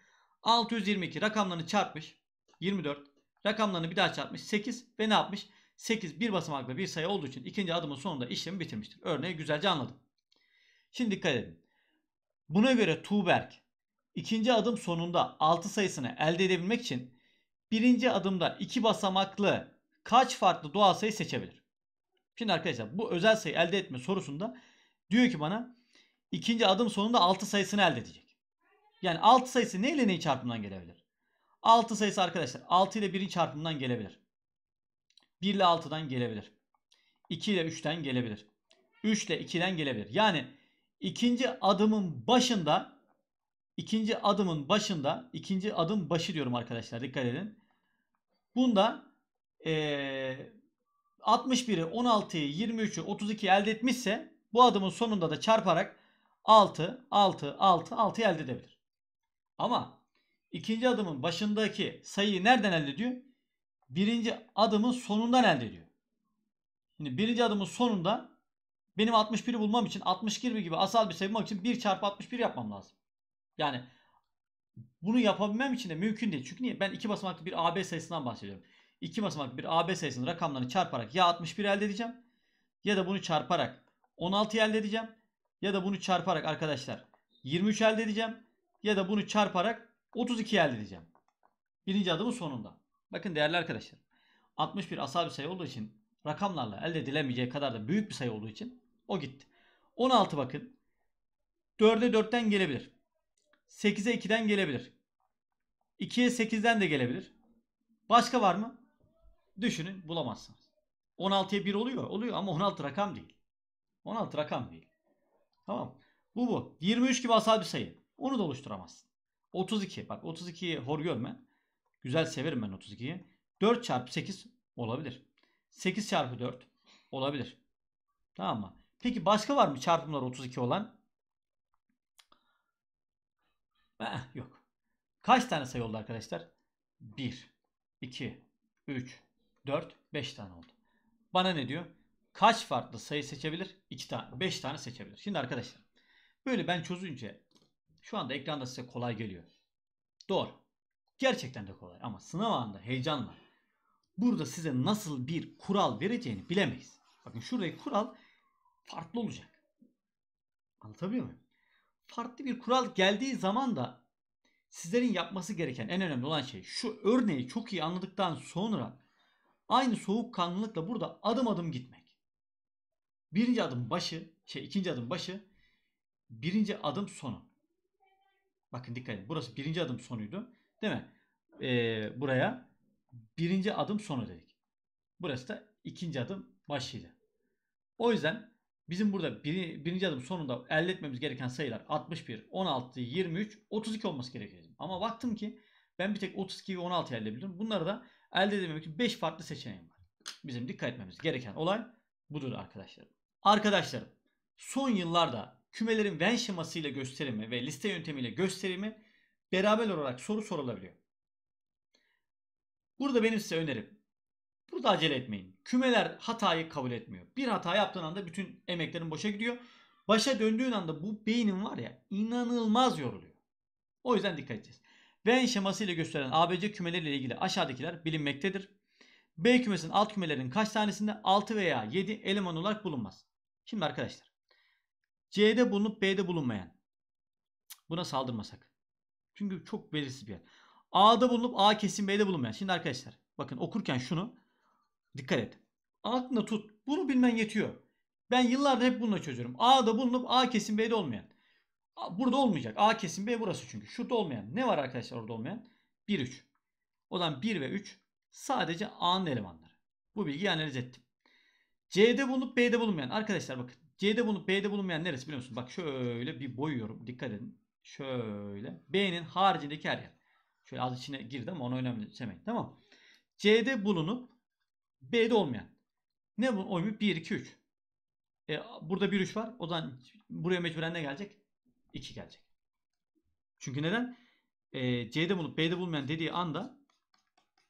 622 rakamlarını çarpmış 24 rakamlarını bir daha çarpmış 8 ve ne yapmış? 8 bir basamaklı bir sayı olduğu için ikinci adımın sonunda işlemi bitirmiştir. Örneği güzelce anladım. Şimdi dikkat edin. Buna göre Tuberk ikinci adım sonunda 6 sayısını elde edebilmek için birinci adımda 2 basamaklı kaç farklı doğal sayı seçebilir? Şimdi arkadaşlar bu özel sayı elde etme sorusunda diyor ki bana ikinci adım sonunda 6 sayısını elde edecek. Yani 6 sayısı neyle ile neyi çarpımından gelebilir? 6 sayısı arkadaşlar 6 ile 1'in çarpımından gelebilir. 1 ile 6'dan gelebilir. 2 ile 3'ten gelebilir. 3 ile 2'den gelebilir. Yani ikinci adımın başında ikinci adımın başında ikinci adım başı diyorum arkadaşlar dikkat edin. Bunda e, 61'i, 16'yı, 23'ü, 32'yi elde etmişse bu adımın sonunda da çarparak 6, 6, 6, 6 elde edebilir. Ama ikinci adımın başındaki sayıyı nereden elde ediyor? Birinci adımın sonundan elde ediyor. Şimdi birinci adımın sonunda benim 61'i bulmam için 61 gibi asal bir sayı bulmak için 1 çarpı 61 yapmam lazım. Yani bunu yapabilmem için de mümkün değil. Çünkü niye? Ben iki basamaklı bir AB sayısından bahsediyorum iki basamak bir AB sayısının rakamlarını çarparak ya 61 elde edeceğim ya da bunu çarparak 16 elde edeceğim ya da bunu çarparak arkadaşlar 23 elde edeceğim ya da bunu çarparak 32 elde edeceğim. Birinci adımın sonunda. Bakın değerli arkadaşlar 61 asal bir sayı olduğu için rakamlarla elde edilemeyeceği kadar da büyük bir sayı olduğu için o gitti. 16 bakın 4'e 4'ten gelebilir. 8'e 2'den gelebilir. 2'ye 8'den de gelebilir. Başka var mı? Düşünün bulamazsınız. 16'ya 1 oluyor. Oluyor ama 16 rakam değil. 16 rakam değil. Tamam. Bu bu. 23 gibi asal bir sayı. Onu da oluşturamazsın. 32. Bak 32'yi hor görme. Güzel severim ben 32'yi. 4 çarpı 8 olabilir. 8 çarpı 4 olabilir. Tamam mı? Peki başka var mı çarpımlar 32 olan? Eh, yok. Kaç tane sayı oldu arkadaşlar? 1, 2, 3, 4, 5 tane oldu. Bana ne diyor? Kaç farklı sayı seçebilir? 2 tane, 5 tane seçebilir. Şimdi arkadaşlar böyle ben çözünce şu anda ekranda size kolay geliyor. Doğru. Gerçekten de kolay ama sınav anında heyecanla burada size nasıl bir kural vereceğini bilemeyiz. Bakın şuradaki kural farklı olacak. Anlatabiliyor muyum? Farklı bir kural geldiği zaman da sizlerin yapması gereken en önemli olan şey şu örneği çok iyi anladıktan sonra Aynı soğuk soğukkanlılıkla burada adım adım gitmek. Birinci adım başı, şey ikinci adım başı, birinci adım sonu. Bakın dikkat edin. Burası birinci adım sonuydu. Değil mi? Ee, buraya birinci adım sonu dedik. Burası da ikinci adım başıydı. O yüzden bizim burada bir, birinci adım sonunda elde etmemiz gereken sayılar 61, 16, 23, 32 olması gerekiyor. Ama baktım ki ben bir tek 32 ve 16 elde edebilirim. Bunları da elde edememek için 5 farklı seçeneğim var. Bizim dikkat etmemiz gereken olay budur arkadaşlarım. Arkadaşlarım son yıllarda kümelerin Venn şemasıyla gösterimi ve liste yöntemiyle gösterimi beraber olarak soru sorulabiliyor. Burada benim size önerim. Burada acele etmeyin. Kümeler hatayı kabul etmiyor. Bir hata yaptığın anda bütün emeklerin boşa gidiyor. Başa döndüğün anda bu beynin var ya inanılmaz yoruluyor. O yüzden dikkat edeceğiz. Venn şeması ile gösteren ABC kümeleri ile ilgili aşağıdakiler bilinmektedir. B kümesinin alt kümelerinin kaç tanesinde 6 veya 7 eleman olarak bulunmaz? Şimdi arkadaşlar C'de bulunup B'de bulunmayan buna saldırmasak. Çünkü çok belirsiz bir yer. A'da bulunup A kesin B'de bulunmayan. Şimdi arkadaşlar bakın okurken şunu dikkat et. Aklında tut. Bunu bilmen yetiyor. Ben yıllardır hep bununla çözüyorum. A'da bulunup A kesin B'de olmayan. Burada olmayacak. A kesin B burası çünkü. Şurada olmayan. Ne var arkadaşlar orada olmayan? 1, 3. O zaman 1 ve 3 sadece A'nın elemanları. Bu bilgiyi analiz ettim. C'de bulunup B'de bulunmayan. Arkadaşlar bakın. C'de bulunup B'de bulunmayan neresi biliyor musun? Bak şöyle bir boyuyorum. Dikkat edin. Şöyle. B'nin haricindeki her yer. Şöyle az içine girdi ama onu önemli önemsemeyin. Tamam. C'de bulunup B'de olmayan. Ne bu? Oymu 1, 2, 3. E, burada 1, 3 var. O zaman buraya mecburen ne gelecek? 2 gelecek. Çünkü neden? E, ee, C'de bulup B'de bulmayan dediği anda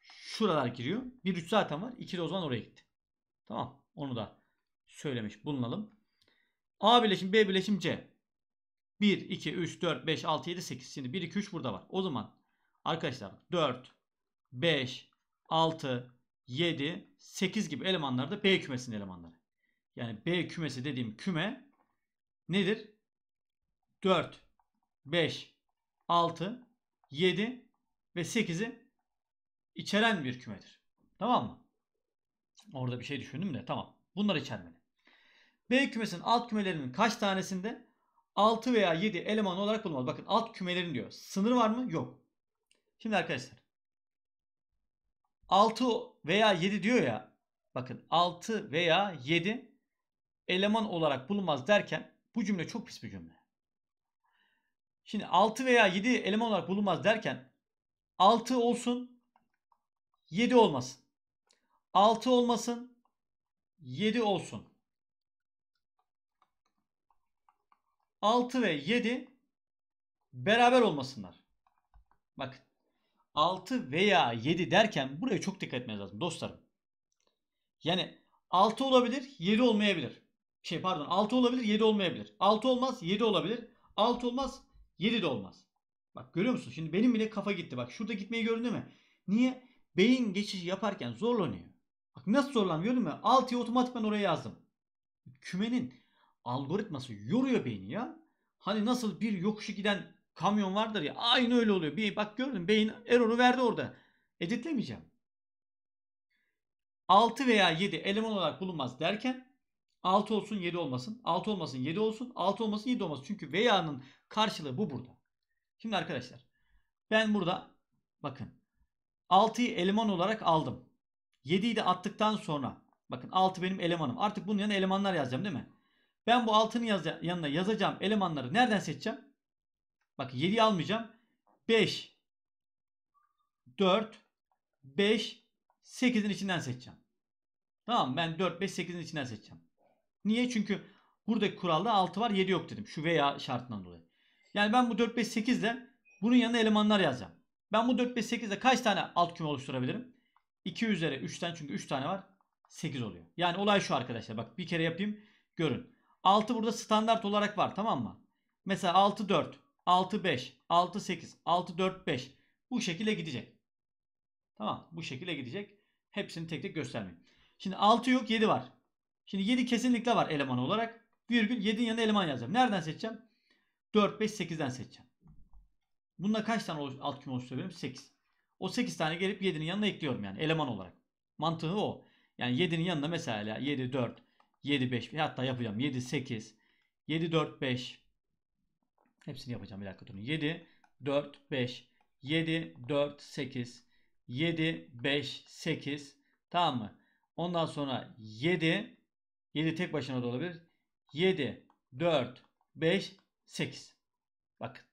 şuralar giriyor. 1 3 zaten var. 2 de o zaman oraya gitti. Tamam. Onu da söylemiş bulunalım. A birleşim B birleşim C. 1 2 3 4 5 6 7 8. Şimdi 1 2 3 burada var. O zaman arkadaşlar 4 5 6 7 8 gibi elemanlar da B kümesinin elemanları. Yani B kümesi dediğim küme nedir? 4, 5, 6, 7 ve 8'i içeren bir kümedir. Tamam mı? Orada bir şey düşündüm de tamam. Bunlar içermeli. B kümesinin alt kümelerinin kaç tanesinde 6 veya 7 eleman olarak bulunmaz. Bakın alt kümelerin diyor. Sınır var mı? Yok. Şimdi arkadaşlar 6 veya 7 diyor ya. Bakın 6 veya 7 eleman olarak bulunmaz derken bu cümle çok pis bir cümle. Şimdi 6 veya 7 eleman olarak bulunmaz derken 6 olsun 7 olmasın. 6 olmasın 7 olsun. 6 ve 7 beraber olmasınlar. Bakın 6 veya 7 derken buraya çok dikkat etmeniz lazım dostlarım. Yani 6 olabilir 7 olmayabilir. Şey pardon 6 olabilir 7 olmayabilir. 6 olmaz 7 olabilir. 6 olmaz 7 de olmaz. Bak görüyor musun? Şimdi benim bile kafa gitti. Bak şurada gitmeyi gördün değil mi? Niye? Beyin geçişi yaparken zorlanıyor. Bak nasıl zorlanıyor gördün mü? 6'ya otomatikman oraya yazdım. Kümenin algoritması yoruyor beyni ya. Hani nasıl bir yokuşu giden kamyon vardır ya. Aynı öyle oluyor. Bir bak gördün beyin error'u verdi orada. Editlemeyeceğim. 6 veya 7 eleman olarak bulunmaz derken 6 olsun 7 olmasın. 6 olmasın 7 olsun. 6 olmasın 7 olmasın. Çünkü veya'nın Karşılığı bu burada. Şimdi arkadaşlar ben burada bakın 6'yı eleman olarak aldım. 7'yi de attıktan sonra bakın 6 benim elemanım. Artık bunun yanına elemanlar yazacağım değil mi? Ben bu 6'nın yaz yanına yazacağım elemanları nereden seçeceğim? Bak 7'yi almayacağım. 5 4 5 8'in içinden seçeceğim. Tamam ben 4 5 8'in içinden seçeceğim. Niye? Çünkü buradaki kuralda 6 var 7 yok dedim. Şu veya şartından dolayı. Yani ben bu 4, 5, 8 ile bunun yanına elemanlar yazacağım. Ben bu 4, 5, 8 ile kaç tane alt küme oluşturabilirim? 2 üzeri 3'ten çünkü 3 tane var. 8 oluyor. Yani olay şu arkadaşlar. Bak bir kere yapayım. Görün. 6 burada standart olarak var tamam mı? Mesela 6, 4, 6, 5, 6, 8, 6, 4, 5. Bu şekilde gidecek. Tamam. Bu şekilde gidecek. Hepsini tek tek göstermeyeyim. Şimdi 6 yok 7 var. Şimdi 7 kesinlikle var eleman olarak. Virgül 7'nin yanına eleman yazacağım. Nereden seçeceğim? 4, 5, 8'den seçeceğim. Bununla kaç tane alt küme oluşturuyor benim? 8. O 8 tane gelip 7'nin yanına ekliyorum yani eleman olarak. Mantığı o. Yani 7'nin yanına mesela 7, 4, 7, 5 hatta yapacağım 7, 8, 7, 4, 5 hepsini yapacağım bir dakika durun. 7, 4, 5, 7, 4, 8, 7, 5, 8 tamam mı? Ondan sonra 7, 7 tek başına da olabilir. 7, 4, 5, 8. Bakın.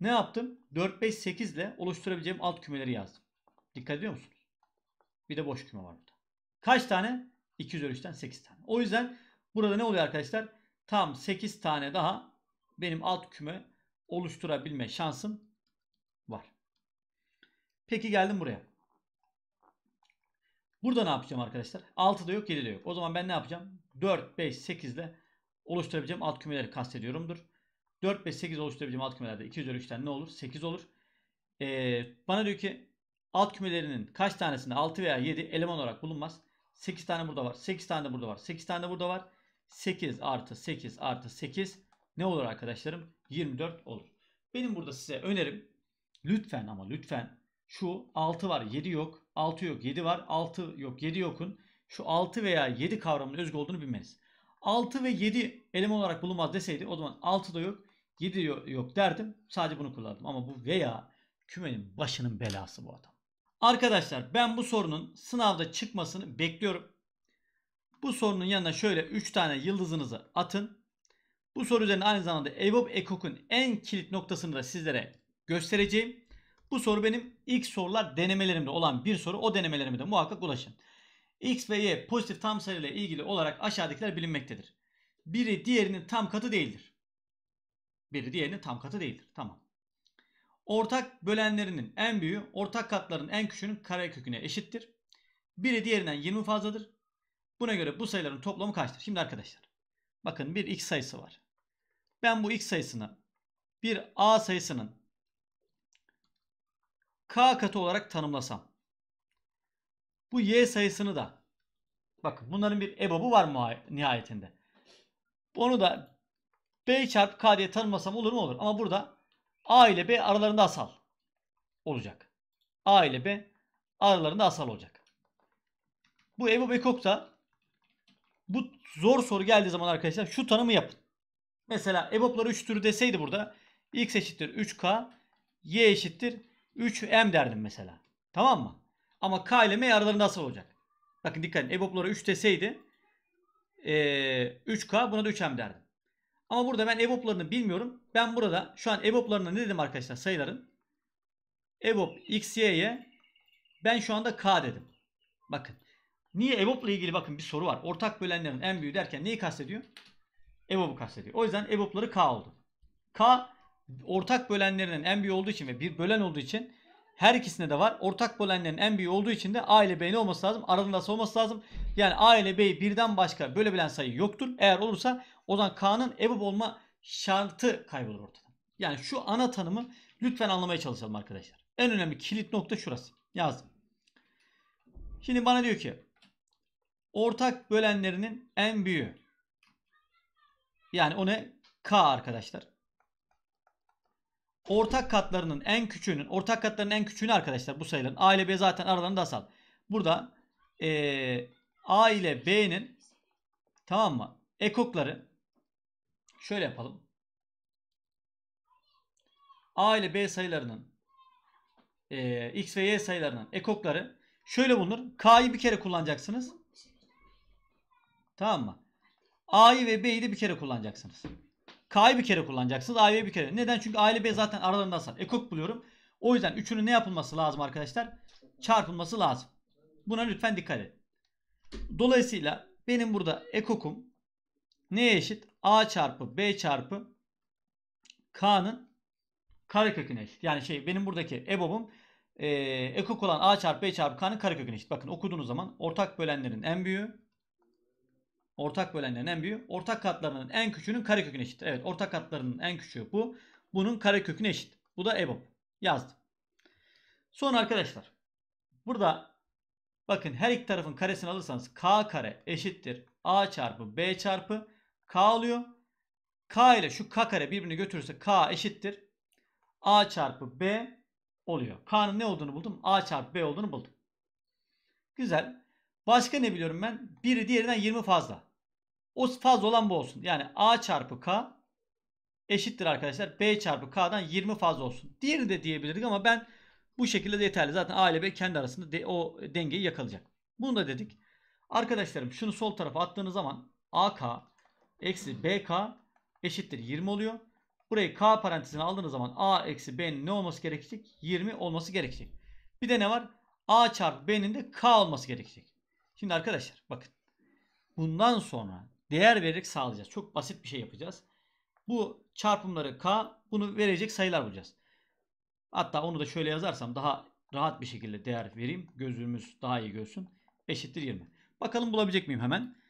Ne yaptım? 4, 5, 8 ile oluşturabileceğim alt kümeleri yazdım. Dikkat ediyor musunuz? Bir de boş küme var burada. Kaç tane? 2 üzeri 3'ten 8 tane. O yüzden burada ne oluyor arkadaşlar? Tam 8 tane daha benim alt küme oluşturabilme şansım var. Peki geldim buraya. Burada ne yapacağım arkadaşlar? 6 da yok 7 de yok. O zaman ben ne yapacağım? 4, 5, 8 ile oluşturabileceğim alt kümeleri kastediyorumdur. 4, 5, 8 oluşturabileceğim alt kümelerde 2 üzeri ne olur? 8 olur. Ee, bana diyor ki alt kümelerinin kaç tanesinde 6 veya 7 eleman olarak bulunmaz. 8 tane burada var. 8 tane de burada var. 8 tane de burada var. 8 artı 8 artı 8 ne olur arkadaşlarım? 24 olur. Benim burada size önerim lütfen ama lütfen şu 6 var 7 yok. 6 yok 7 var. 6 yok 7 yokun şu 6 veya 7 kavramının özgü olduğunu bilmeniz. 6 ve 7 eleman olarak bulunmaz deseydi o zaman 6 da yok gidiyor yok derdim. Sadece bunu kullandım. Ama bu veya kümenin başının belası bu adam. Arkadaşlar ben bu sorunun sınavda çıkmasını bekliyorum. Bu sorunun yanına şöyle 3 tane yıldızınızı atın. Bu soru üzerine aynı zamanda Evop Ekok'un en kilit noktasını da sizlere göstereceğim. Bu soru benim ilk sorular denemelerimde olan bir soru. O denemelerime de muhakkak ulaşın. X ve Y pozitif tam sayı ile ilgili olarak aşağıdakiler bilinmektedir. Biri diğerinin tam katı değildir biri diğerinin tam katı değildir. Tamam. Ortak bölenlerinin en büyüğü ortak katların en küçüğünün kareköküne eşittir. Biri diğerinden 20 fazladır. Buna göre bu sayıların toplamı kaçtır? Şimdi arkadaşlar bakın bir x sayısı var. Ben bu x sayısını bir a sayısının k katı olarak tanımlasam bu y sayısını da bakın bunların bir ebabı var nihayetinde. Onu da B çarpı K diye tanımlasam olur mu? Olur. Ama burada A ile B aralarında asal olacak. A ile B aralarında asal olacak. Bu Ebu Bekok da bu zor soru geldiği zaman arkadaşlar şu tanımı yapın. Mesela EBOB'ları 3 türü deseydi burada x eşittir 3k, y eşittir 3m derdim mesela. Tamam mı? Ama k ile m aralarında asal olacak. Bakın dikkat edin. EBOB'ları 3 deseydi 3k buna da 3m derdim. Ama burada ben evoplarını bilmiyorum. Ben burada şu an evoplarına ne dedim arkadaşlar sayıların? Evop xy'ye ben şu anda k dedim. Bakın. Niye evopla ilgili bakın bir soru var. Ortak bölenlerin en büyüğü derken neyi kastediyor? Evop'u kastediyor. O yüzden evopları k oldu. K ortak bölenlerinin en büyüğü olduğu için ve bir bölen olduğu için her ikisinde de var. Ortak bölenlerin en büyüğü olduğu için de A ile B'nin olması lazım. Aralığı olması lazım. Yani A ile B'yi birden başka bölebilen sayı yoktur. Eğer olursa o zaman K'nın above olma şartı kaybolur ortadan. Yani şu ana tanımı lütfen anlamaya çalışalım arkadaşlar. En önemli kilit nokta şurası. Yazdım. Şimdi bana diyor ki ortak bölenlerinin en büyüğü. Yani o ne? K arkadaşlar. Ortak katlarının en küçüğünün, ortak katlarının en küçüğünü arkadaşlar bu sayıların. A ile B zaten aralarında asal. Burada e, A ile B'nin tamam mı? Ekokları Şöyle yapalım. A ile B sayılarının e, X ve Y sayılarının ekokları şöyle bulunur. K'yı bir kere kullanacaksınız. Tamam mı? A'yı ve B'yi de bir kere kullanacaksınız. K'yı bir kere kullanacaksınız. A'yı bir kere. Neden? Çünkü A ile B zaten aralarında asar. Ekok buluyorum. O yüzden üçünün ne yapılması lazım arkadaşlar? Çarpılması lazım. Buna lütfen dikkat edin. Dolayısıyla benim burada ekokum neye eşit? A çarpı B çarpı K'nın kareköküne eşit. Yani şey benim buradaki EBOB'um e, ekok olan A çarpı B çarpı K'nın kareköküne eşit. Bakın okuduğunuz zaman ortak bölenlerin en büyüğü ortak bölenlerin en büyüğü ortak katlarının en küçüğünün kareköküne eşit. Evet ortak katlarının en küçüğü bu. Bunun kareköküne eşit. Bu da EBOB. Yazdım. Sonra arkadaşlar burada bakın her iki tarafın karesini alırsanız K kare eşittir A çarpı B çarpı K oluyor. K ile şu K kare birbirini götürürse K eşittir. A çarpı B oluyor. K'nın ne olduğunu buldum. A çarpı B olduğunu buldum. Güzel. Başka ne biliyorum ben? Biri diğerinden 20 fazla. O fazla olan bu olsun. Yani A çarpı K eşittir arkadaşlar. B çarpı K'dan 20 fazla olsun. Diğeri de diyebilirdik ama ben bu şekilde de yeterli. Zaten A ile B kendi arasında de, o dengeyi yakalayacak. Bunu da dedik. Arkadaşlarım şunu sol tarafa attığınız zaman AK eksi bk eşittir 20 oluyor. Burayı k parantezine aldığınız zaman a eksi b'nin ne olması gerekecek? 20 olması gerekecek. Bir de ne var? a çarpı b'nin de k olması gerekecek. Şimdi arkadaşlar bakın. Bundan sonra değer vererek sağlayacağız. Çok basit bir şey yapacağız. Bu çarpımları k bunu verecek sayılar bulacağız. Hatta onu da şöyle yazarsam daha rahat bir şekilde değer vereyim. Gözümüz daha iyi görsün. Eşittir 20. Bakalım bulabilecek miyim hemen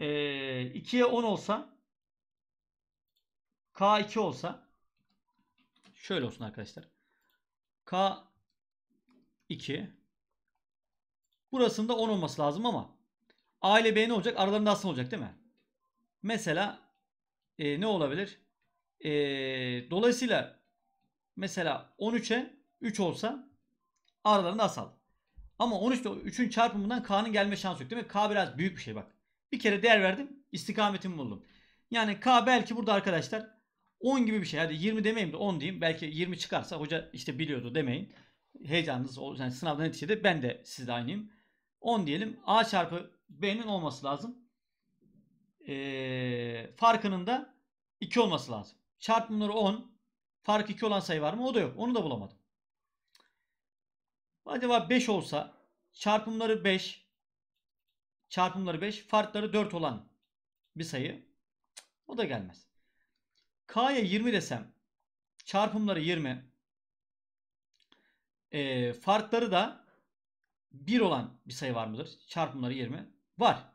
e, 2'ye 10 olsa K2 olsa şöyle olsun arkadaşlar. K2 burasında 10 olması lazım ama A ile B ne olacak? Aralarında aslında olacak değil mi? Mesela e, ne olabilir? E, dolayısıyla mesela 13'e 3 olsa aralarında asal. Ama 13 ile 3'ün çarpımından K'nın gelme şansı yok değil mi? K biraz büyük bir şey bak. Bir kere değer verdim. istikametimi buldum. Yani K belki burada arkadaşlar 10 gibi bir şey. Hadi 20 demeyeyim de 10 diyeyim. Belki 20 çıkarsa hoca işte biliyordu demeyin. Heyecanınız yani sınavda neticede ben de sizde aynıyım. 10 diyelim. A çarpı B'nin olması lazım. Ee, farkının da 2 olması lazım. Çarpımları 10. Fark 2 olan sayı var mı? O da yok. Onu da bulamadım. Acaba 5 olsa çarpımları 5 Çarpımları 5. Farkları 4 olan bir sayı. O da gelmez. K'ya 20 desem. Çarpımları 20. E, ee, farkları da 1 olan bir sayı var mıdır? Çarpımları 20. Var.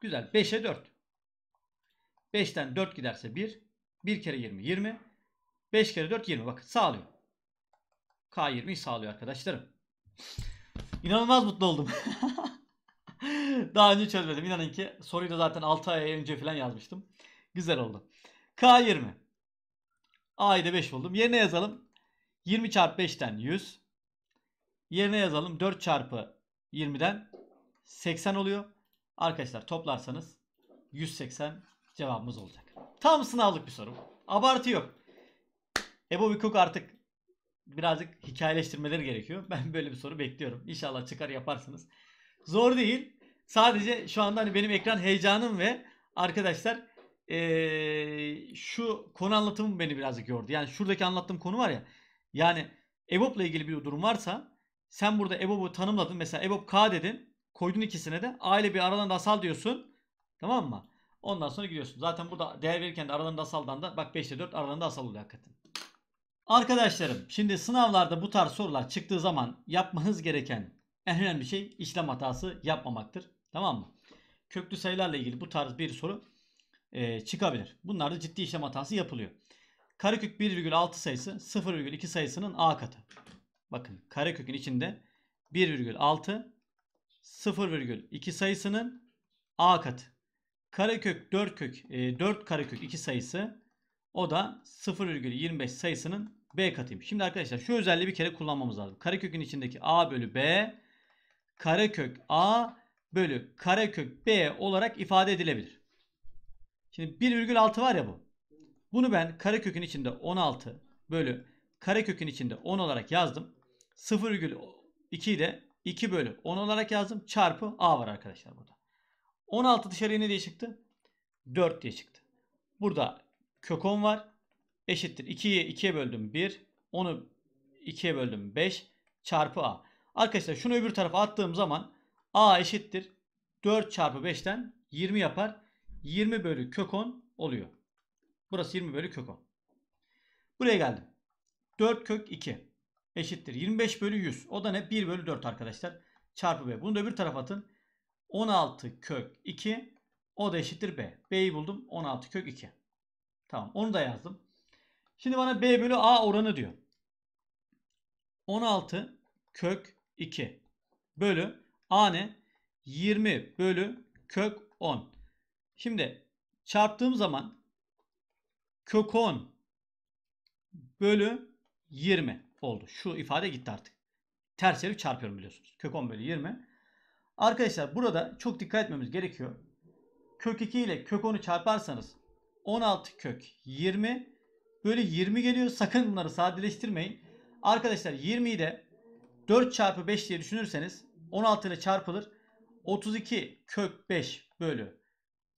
Güzel. 5'e 4. 5'ten 4 giderse 1. 1 kere 20 20. 5 kere 4 20. Bakın sağlıyor. K20'yi sağlıyor arkadaşlarım. İnanılmaz mutlu oldum. Daha önce çözmedim. İnanın ki soruyu da zaten 6 ay önce falan yazmıştım. Güzel oldu. K20. A'yı da 5 buldum. Yerine yazalım. 20 çarpı 5'ten 100. Yerine yazalım. 4 çarpı 20'den 80 oluyor. Arkadaşlar toplarsanız 180 cevabımız olacak. Tam sınavlık bir soru. Abartı yok. Ebu Cook artık birazcık hikayeleştirmeleri gerekiyor. Ben böyle bir soru bekliyorum. İnşallah çıkar yaparsınız. Zor değil. Sadece şu anda hani benim ekran heyecanım ve arkadaşlar ee, şu konu anlatımım beni birazcık yordu. Yani şuradaki anlattığım konu var ya. Yani EBOB'la ilgili bir durum varsa sen burada EBOB'u tanımladın. Mesela EBOB K dedin. Koydun ikisine de. A ile bir aralarında asal diyorsun. Tamam mı? Ondan sonra gidiyorsun. Zaten burada değer verirken de aralarında asaldan da bak 5 ile 4 aralarında asal oluyor hakikaten. Arkadaşlarım şimdi sınavlarda bu tarz sorular çıktığı zaman yapmanız gereken en önemli şey işlem hatası yapmamaktır. Tamam mı? Köklü sayılarla ilgili bu tarz bir soru e, çıkabilir. Bunlarda ciddi işlem hatası yapılıyor. Karekök 1,6 sayısı 0,2 sayısının a katı. Bakın karekökün içinde 1,6 0,2 sayısının a katı. Karekök 4 kök e, 4 karekök 2 sayısı o da 0,25 sayısının b katıymış. Şimdi arkadaşlar şu özelliği bir kere kullanmamız lazım. Karekökün içindeki a bölü b karekök a bölü karekök B olarak ifade edilebilir. Şimdi 1,6 var ya bu. Bunu ben karekökün içinde 16 bölü karekökün içinde 10 olarak yazdım. 0,2'yi de 2 bölü 10 olarak yazdım. Çarpı A var arkadaşlar burada. 16 dışarıya ne diye çıktı? 4 diye çıktı. Burada kök 10 var. Eşittir. 2'yi 2'ye böldüm 1. 10'u 2'ye böldüm 5. Çarpı A. Arkadaşlar şunu öbür tarafa attığım zaman A eşittir 4 çarpı 5'ten 20 yapar. 20 bölü kök 10 oluyor. Burası 20 bölü kök 10. Buraya geldim. 4 kök 2 eşittir 25 bölü 100. O da ne? 1 bölü 4 arkadaşlar. Çarpı B. Bunu da öbür tarafa atın. 16 kök 2 o da eşittir B. B'yi buldum. 16 kök 2. Tamam. Onu da yazdım. Şimdi bana B bölü A oranı diyor. 16 kök 2 bölü A 20 bölü kök 10. Şimdi çarptığım zaman kök 10 bölü 20 oldu. Şu ifade gitti artık. Ters herif çarpıyorum biliyorsunuz. Kök 10 bölü 20. Arkadaşlar burada çok dikkat etmemiz gerekiyor. Kök 2 ile kök 10'u çarparsanız 16 kök 20 bölü 20 geliyor. Sakın bunları sadeleştirmeyin. Arkadaşlar 20'yi de 4 çarpı 5 diye düşünürseniz 16 ile çarpılır. 32 kök 5 bölü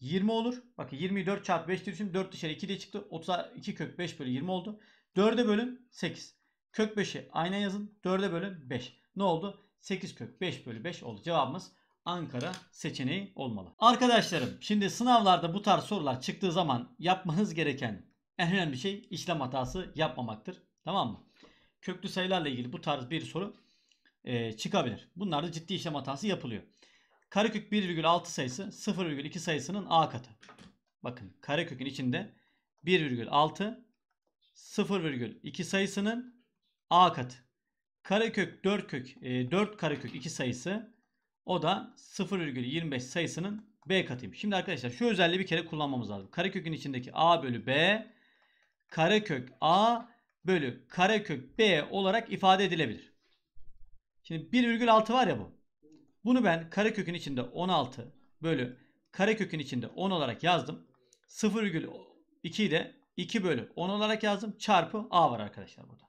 20 olur. Bakın 24 çarpı 5 diye düşün. 4 dışarı 2 diye çıktı. 32 kök 5 bölü 20 oldu. 4'e bölüm 8. Kök 5'i aynen yazın. 4'e bölüm 5. Ne oldu? 8 kök 5 bölü 5 oldu. Cevabımız Ankara seçeneği olmalı. Arkadaşlarım şimdi sınavlarda bu tarz sorular çıktığı zaman yapmanız gereken en önemli şey işlem hatası yapmamaktır. Tamam mı? Köklü sayılarla ilgili bu tarz bir soru e, çıkabilir. Bunlarda ciddi işlem hatası yapılıyor. Karekök 1,6 sayısı 0,2 sayısının A katı. Bakın karekökün içinde 1,6 0,2 sayısının A katı. Karekök 4 kök e, 4 karekök 2 sayısı o da 0,25 sayısının B katıymış. Şimdi arkadaşlar şu özelliği bir kere kullanmamız lazım. Karekökün içindeki A bölü B karekök A bölü karekök B olarak ifade edilebilir. Şimdi 1,6 var ya bu. Bunu ben karekökün içinde 16 bölü karekökün içinde 10 olarak yazdım. 0,2'yi de 2 bölü 10 olarak yazdım. Çarpı A var arkadaşlar burada.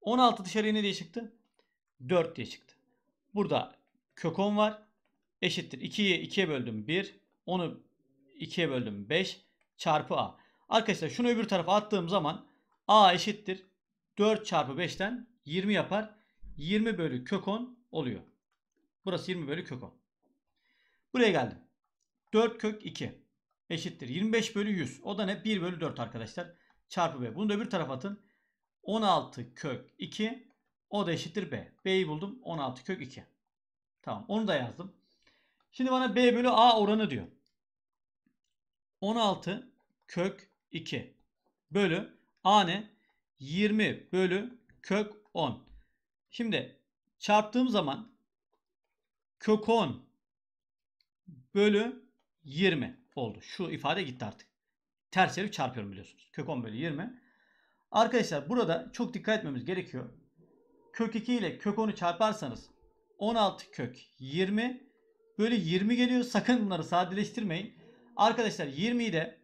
16 dışarıya ne diye çıktı? 4 diye çıktı. Burada kök 10 var. Eşittir. 2'yi 2'ye böldüm 1. 10'u 2'ye böldüm 5. Çarpı A. Arkadaşlar şunu öbür tarafa attığım zaman A eşittir. 4 çarpı 5'ten 20 yapar. 20 bölü kök 10 oluyor. Burası 20 bölü kök 10. Buraya geldim. 4 kök 2 eşittir. 25 bölü 100. O da ne? 1 bölü 4 arkadaşlar. Çarpı B. Bunu da öbür tarafa atın. 16 kök 2 o da eşittir B. B'yi buldum. 16 kök 2. Tamam. Onu da yazdım. Şimdi bana B bölü A oranı diyor. 16 kök 2 bölü A ne? 20 bölü kök 10. Şimdi çarptığım zaman kök 10 bölü 20 oldu. Şu ifade gitti artık. Ters herif çarpıyorum biliyorsunuz. Kök 10 bölü 20. Arkadaşlar burada çok dikkat etmemiz gerekiyor. Kök 2 ile kök 10'u çarparsanız 16 kök 20 bölü 20 geliyor. Sakın bunları sadeleştirmeyin. Arkadaşlar 20'yi de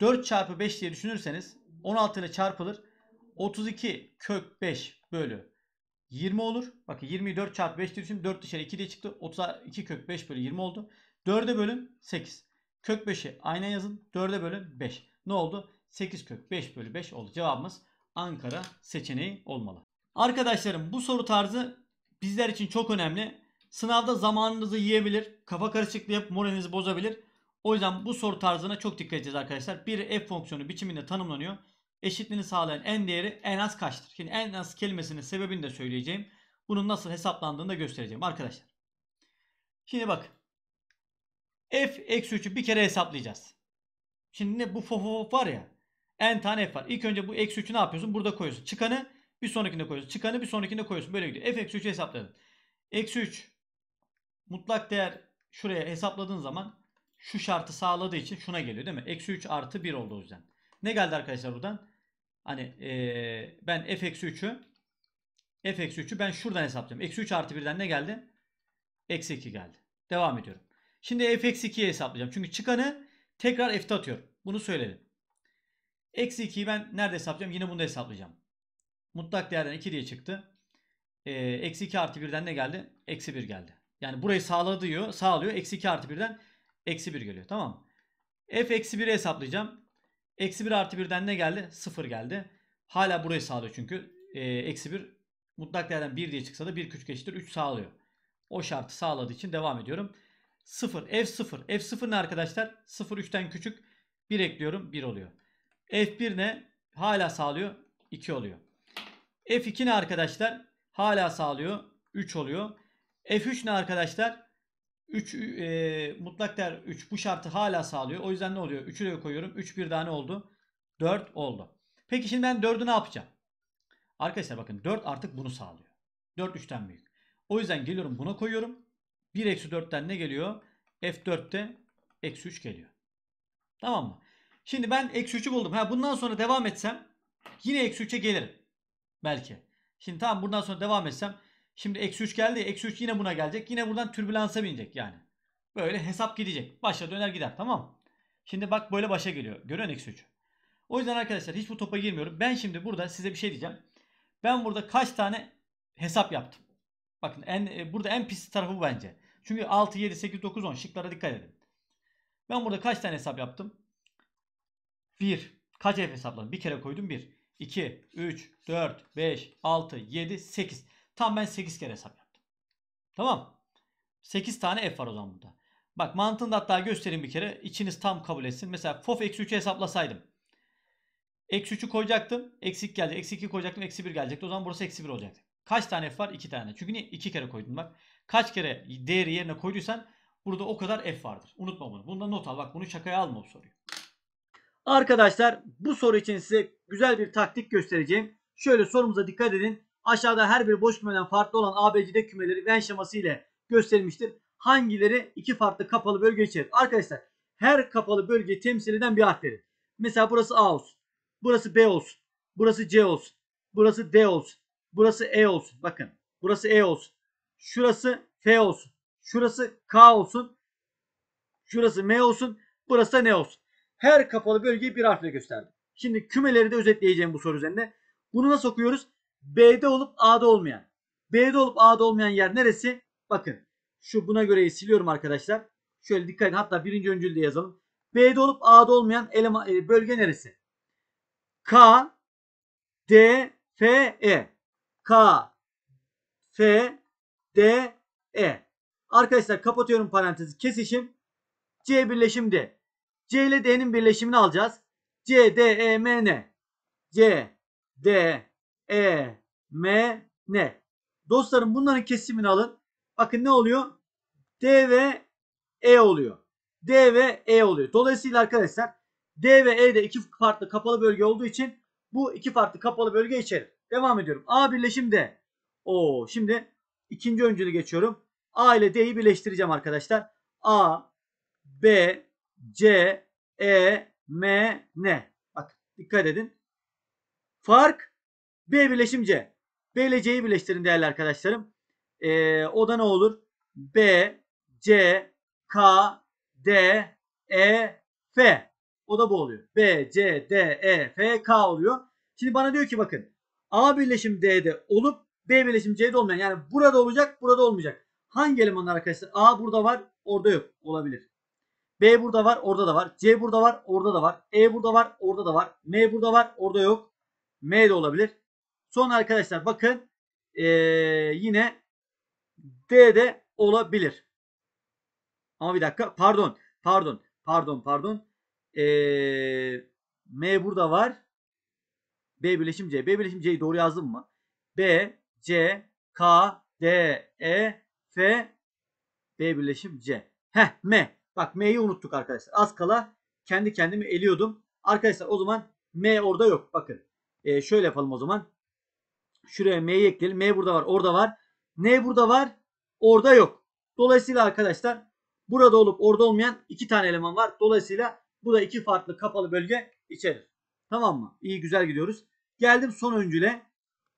4 çarpı 5 diye düşünürseniz 16 ile çarpılır. 32 kök 5 bölü 20 olur. Bakın 24 4 çarpı 5 diye 4 dışarı 2 diye çıktı. 32 kök 5 bölü 20 oldu. 4'e bölün 8. Kök 5'i aynen yazın. 4'e bölün 5. Ne oldu? 8 kök 5 bölü 5 oldu. Cevabımız Ankara seçeneği olmalı. Arkadaşlarım bu soru tarzı bizler için çok önemli. Sınavda zamanınızı yiyebilir. Kafa karışıklığı yapıp moralinizi bozabilir. O yüzden bu soru tarzına çok dikkat edeceğiz arkadaşlar. Bir f fonksiyonu biçiminde tanımlanıyor eşitliğini sağlayan en değeri en az kaçtır? Şimdi en az kelimesinin sebebini de söyleyeceğim. Bunun nasıl hesaplandığını da göstereceğim arkadaşlar. Şimdi bak. F eksi 3'ü bir kere hesaplayacağız. Şimdi ne bu fofof var ya. En tane f var. İlk önce bu eksi 3'ü ne yapıyorsun? Burada koyuyorsun. Çıkanı bir sonrakinde koyuyorsun. Çıkanı bir sonrakinde koyuyorsun. Böyle gidiyor. F eksi 3'ü hesapladın. Eksi 3 mutlak değer şuraya hesapladığın zaman şu şartı sağladığı için şuna geliyor değil mi? Eksi 3 artı 1 oldu o yüzden. Ne geldi arkadaşlar buradan? Hani e, ben f eksi 3'ü f eksi 3'ü ben şuradan hesaplıyorum. Eksi 3 artı 1'den ne geldi? Eksi 2 geldi. Devam ediyorum. Şimdi f eksi 2'yi hesaplayacağım. Çünkü çıkanı tekrar f'te atıyorum. Bunu söyledim. Eksi 2'yi ben nerede hesaplayacağım? Yine bunu hesaplayacağım. Mutlak değerden 2 diye çıktı. Eksi 2 artı 1'den ne geldi? Eksi 1 geldi. Yani burayı sağladı diyor, sağlıyor. Eksi 2 artı 1'den eksi 1 geliyor. Tamam mı? f eksi 1'i hesaplayacağım. Eksi 1 artı 1'den ne geldi? 0 geldi. Hala burayı sağlıyor çünkü. Ee, eksi 1 mutlak değerden 1 diye çıksa da 1 küçük eşittir 3 sağlıyor. O şartı sağladığı için devam ediyorum. 0 f0. f0 ne arkadaşlar? 0 3'ten küçük 1 ekliyorum 1 oluyor. f1 ne? Hala sağlıyor 2 oluyor. f2 ne arkadaşlar? Hala sağlıyor 3 oluyor. f3 ne arkadaşlar? 3 e, mutlak değer 3 bu şartı hala sağlıyor. O yüzden ne oluyor? 3'ü de koyuyorum. 3 bir tane oldu. 4 oldu. Peki şimdi ben 4'ü ne yapacağım? Arkadaşlar bakın 4 artık bunu sağlıyor. 4 3'ten büyük. O yüzden geliyorum buna koyuyorum. 1 eksi 4'ten ne geliyor? F4'te eksi 3 geliyor. Tamam mı? Şimdi ben eksi 3'ü buldum. Ha bundan sonra devam etsem yine eksi 3'e gelirim. Belki. Şimdi tamam bundan sonra devam etsem Şimdi eksi 3 geldi. Eksi 3 yine buna gelecek. Yine buradan türbülansa binecek yani. Böyle hesap gidecek. Başa döner gider tamam Şimdi bak böyle başa geliyor. görün eksi 3. O yüzden arkadaşlar hiç bu topa girmiyorum. Ben şimdi burada size bir şey diyeceğim. Ben burada kaç tane hesap yaptım. Bakın en, e, burada en pis tarafı bu bence. Çünkü 6, 7, 8, 9, 10 şıklara dikkat edin. Ben burada kaç tane hesap yaptım? 1. Kaç ev hesapladım? Bir kere koydum 1. 2, 3, 4, 5, 6, 7, 8. Tam ben 8 kere hesap yaptım. Tamam. 8 tane f var o zaman burada. Bak mantığını da hatta göstereyim bir kere. İçiniz tam kabul etsin. Mesela fof eksi 3'ü hesaplasaydım. Eksi 3'ü koyacaktım. Eksik gelecek. Eksi 2 koyacaktım. Eksi 1 gelecekti. O zaman burası eksi 1 olacaktı. Kaç tane f var? 2 tane. Çünkü niye? 2 kere koydum. bak. Kaç kere değeri yerine koyduysan burada o kadar f vardır. Unutma bunu. Bunda not al. Bak bunu şakaya alma o soruyu. Arkadaşlar bu soru için size güzel bir taktik göstereceğim. Şöyle sorumuza dikkat edin. Aşağıda her bir boş kümeden farklı olan ABCD kümeleri Venn şeması ile gösterilmiştir. Hangileri iki farklı kapalı bölge içerir? Arkadaşlar her kapalı bölge temsil eden bir harf verin. Mesela burası A olsun. Burası B olsun. Burası C olsun. Burası D olsun. Burası E olsun. Bakın. Burası E olsun. Şurası F olsun. Şurası K olsun. Şurası M olsun. Burası da N olsun. Her kapalı bölgeyi bir harfle gösterdim. Şimdi kümeleri de özetleyeceğim bu soru üzerinde. Bunu nasıl okuyoruz? B'de olup A'da olmayan. B'de olup A'da olmayan yer neresi? Bakın şu buna göre siliyorum arkadaşlar. Şöyle dikkat edin. Hatta birinci öncülde yazalım. B'de olup A'da olmayan eleman, e, bölge neresi? K, D, F, E. K, F, D, E. Arkadaşlar kapatıyorum parantezi. Kesişim. C birleşim D. C ile D'nin birleşimini alacağız. C, D, E, M, N. C, D, e. E, M, N. Dostlarım bunların kesimini alın. Bakın ne oluyor? D ve E oluyor. D ve E oluyor. Dolayısıyla arkadaşlar D ve E de iki farklı kapalı bölge olduğu için bu iki farklı kapalı bölge içerir. Devam ediyorum. A birleşim D. Oo, şimdi ikinci öncülü geçiyorum. A ile D'yi birleştireceğim arkadaşlar. A, B, C, E, M, N. Bak dikkat edin. Fark B birleşim C. B ile C'yi birleştirin değerli arkadaşlarım. Ee, o da ne olur? B, C, K, D, E, F. O da bu oluyor. B, C, D, E, F, K oluyor. Şimdi bana diyor ki bakın A birleşim D'de olup B birleşim C'de olmayan yani burada olacak burada olmayacak. Hangi elemanlar arkadaşlar? A burada var orada yok olabilir. B burada var orada da var. C burada var orada da var. E burada var orada da var. M burada var orada yok. M de olabilir. Son arkadaşlar bakın ee, yine D de olabilir. Ama bir dakika pardon pardon pardon pardon. Ee, M burada var. B birleşim C. B birleşim C'yi doğru yazdım mı? B, C, K, D, E, F, B birleşim C. Heh M. Bak M'yi unuttuk arkadaşlar. Az kala kendi kendimi eliyordum. Arkadaşlar o zaman M orada yok. Bakın. E, şöyle yapalım o zaman. Şuraya M ekleyelim. M burada var. Orada var. N burada var. Orada yok. Dolayısıyla arkadaşlar burada olup orada olmayan iki tane eleman var. Dolayısıyla bu da iki farklı kapalı bölge içerir. Tamam mı? İyi güzel gidiyoruz. Geldim son öncüle.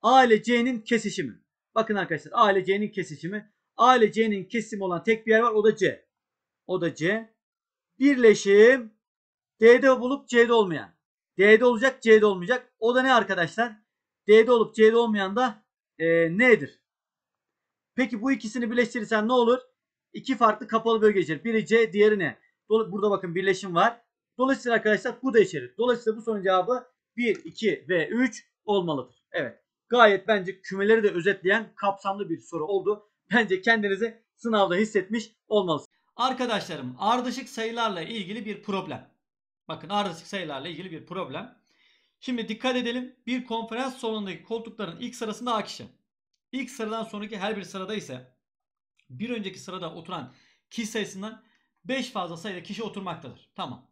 A ile C'nin kesişimi. Bakın arkadaşlar A ile C'nin kesişimi. A ile C'nin kesim olan tek bir yer var. O da C. O da C. Birleşim D'de bulup C'de olmayan. D'de olacak C'de olmayacak. O da ne arkadaşlar? D'de olup C'de olmayan da e, N'dir. Peki bu ikisini birleştirirsen ne olur? İki farklı kapalı bölge içerir. Biri C, diğeri ne? Burada bakın birleşim var. Dolayısıyla arkadaşlar bu da içerir. Dolayısıyla bu sorunun cevabı 1, 2 ve 3 olmalıdır. Evet. Gayet bence kümeleri de özetleyen kapsamlı bir soru oldu. Bence kendinizi sınavda hissetmiş olmalısınız. Arkadaşlarım ardışık sayılarla ilgili bir problem. Bakın ardışık sayılarla ilgili bir problem. Şimdi dikkat edelim. Bir konferans salonundaki koltukların ilk sırasında A kişi. İlk sıradan sonraki her bir sırada ise bir önceki sırada oturan kişi sayısından 5 fazla sayıda kişi oturmaktadır. Tamam.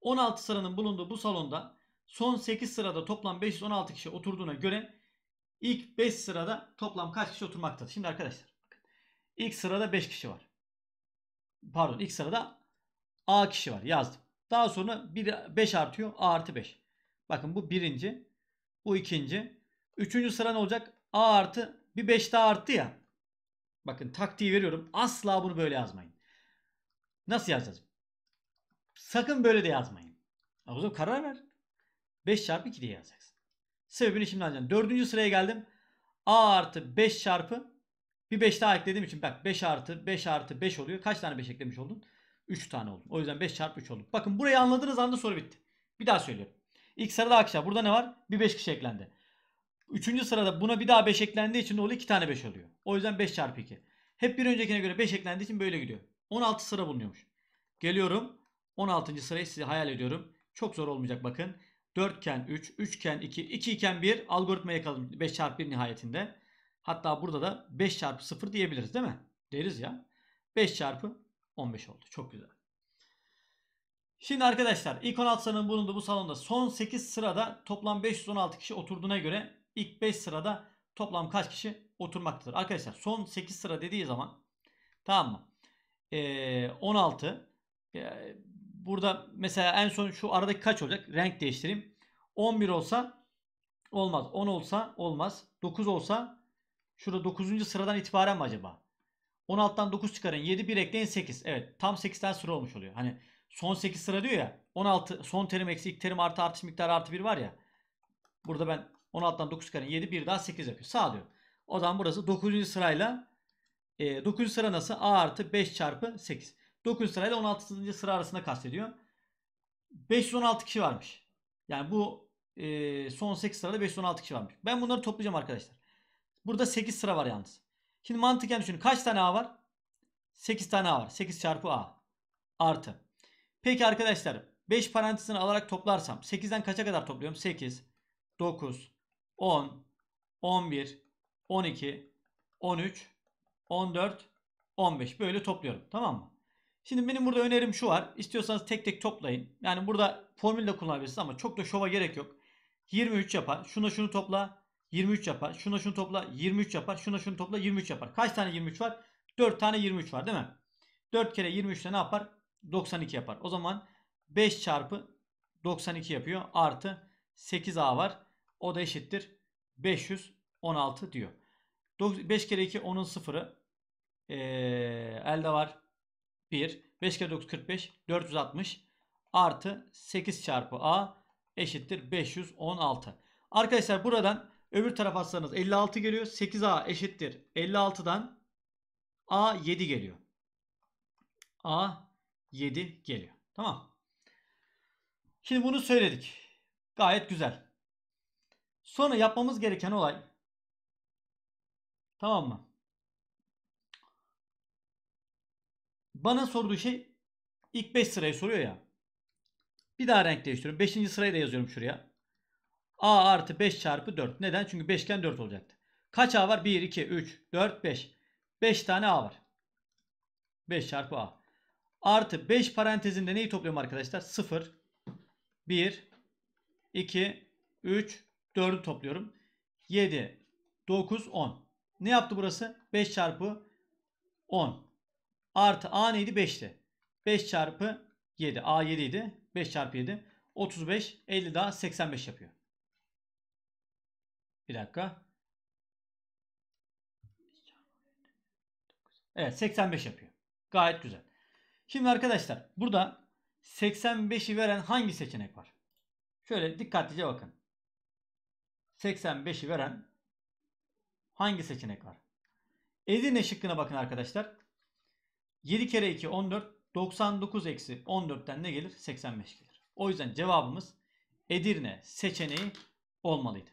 16 sıranın bulunduğu bu salonda son 8 sırada toplam 516 kişi oturduğuna göre ilk 5 sırada toplam kaç kişi oturmaktadır? Şimdi arkadaşlar ilk sırada 5 kişi var. Pardon ilk sırada A kişi var yazdım. Daha sonra 1 5 artıyor A artı 5. Bakın bu birinci. Bu ikinci. Üçüncü sıra ne olacak? A artı bir 5 daha arttı ya. Bakın taktiği veriyorum. Asla bunu böyle yazmayın. Nasıl yazacağız? Sakın böyle de yazmayın. O zaman karar ver. 5 çarpı 2 diye yazacaksın. Sebebini şimdi anlayacağım. Dördüncü sıraya geldim. A artı 5 çarpı bir 5 daha eklediğim için bak 5 artı 5 artı 5 oluyor. Kaç tane 5 eklemiş oldun? 3 tane oldu. O yüzden 5 çarpı 3 oldu. Bakın burayı anladığınız anda soru bitti. Bir daha söylüyorum. İlk sırada Akşa. Burada ne var? Bir 5 kişi eklendi. Üçüncü sırada buna bir daha 5 eklendiği için ne oluyor? 2 tane 5 oluyor. O yüzden 5 çarpı 2. Hep bir öncekine göre 5 eklendiği için böyle gidiyor. 16 sıra bulunuyormuş. Geliyorum. 16. sırayı size hayal ediyorum. Çok zor olmayacak bakın. 4 iken 3, 3 iken 2, 2 iken 1 algoritma yakaladım 5 çarpı 1 nihayetinde. Hatta burada da 5 çarpı 0 diyebiliriz değil mi? Deriz ya. 5 çarpı 15 oldu. Çok güzel. Şimdi arkadaşlar ilk 16'nın bulunduğu bu salonda son 8 sırada toplam 516 kişi oturduğuna göre ilk 5 sırada toplam kaç kişi oturmaktadır? Arkadaşlar son 8 sıra dediği zaman tamam mı? Ee, 16 e, burada mesela en son şu aradaki kaç olacak? Renk değiştireyim. 11 olsa olmaz. 10 olsa olmaz. 9 olsa şurada 9. sıradan itibaren mi acaba? 16'dan 9 çıkarın. 7 bir ekleyin 8. Evet tam 8'ten sıra olmuş oluyor. Hani son 8 sıra diyor ya. 16 son terim eksi ilk terim artı artış miktarı artı 1 var ya. Burada ben 16'dan 9 çıkarın 7 1 daha 8 yapıyor. Sağ diyor. O zaman burası 9. sırayla e, 9. sıra nasıl? A artı 5 çarpı 8. 9. sırayla 16. sıra arasında kastediyor. 516 kişi varmış. Yani bu e, son 8 sırada 516 kişi varmış. Ben bunları toplayacağım arkadaşlar. Burada 8 sıra var yalnız. Şimdi mantıken düşünün. Kaç tane A var? 8 tane A var. 8 çarpı A. Artı. Peki arkadaşlar 5 parantezini alarak toplarsam 8'den kaça kadar topluyorum? 8, 9, 10, 11, 12, 13, 14, 15 böyle topluyorum. Tamam mı? Şimdi benim burada önerim şu var. İstiyorsanız tek tek toplayın. Yani burada formül de kullanabilirsiniz ama çok da şova gerek yok. 23 yapar. Şuna şunu topla. 23 yapar. Şuna şunu topla. 23 yapar. Şuna şunu topla. 23 yapar. Kaç tane 23 var? 4 tane 23 var değil mi? 4 kere 23 ne yapar? 92 yapar. O zaman 5 çarpı 92 yapıyor. Artı 8A var. O da eşittir. 516 diyor. 5 kere 2 10'un sıfırı ee, elde var 1. 5 kere 9 45 460 artı 8 çarpı A eşittir 516. Arkadaşlar buradan öbür tarafa atsanız 56 geliyor. 8A eşittir 56'dan A 7 geliyor. A 7 geliyor. Tamam. Şimdi bunu söyledik. Gayet güzel. Sonra yapmamız gereken olay tamam mı? Bana sorduğu şey ilk 5 sırayı soruyor ya. Bir daha renk değiştiriyorum. 5. sırayı da yazıyorum şuraya. A artı 5 çarpı 4. Neden? Çünkü 5 iken 4 olacaktı. Kaç A var? 1, 2, 3, 4, 5. 5 tane A var. 5 çarpı A. Artı 5 parantezinde neyi topluyorum arkadaşlar? 0, 1, 2, 3, 4'ü topluyorum. 7, 9, 10. Ne yaptı burası? 5 çarpı 10. Artı A neydi? 5'ti. 5 çarpı 7. A 7 idi. 5 çarpı 7. 35, 50 daha 85 yapıyor. Bir dakika. Evet 85 yapıyor. Gayet güzel. Şimdi arkadaşlar burada 85'i veren hangi seçenek var? Şöyle dikkatlice bakın. 85'i veren hangi seçenek var? Edirne şıkkına bakın arkadaşlar. 7 kere 2 14. 99 eksi 14'ten ne gelir? 85 gelir. O yüzden cevabımız Edirne seçeneği olmalıydı.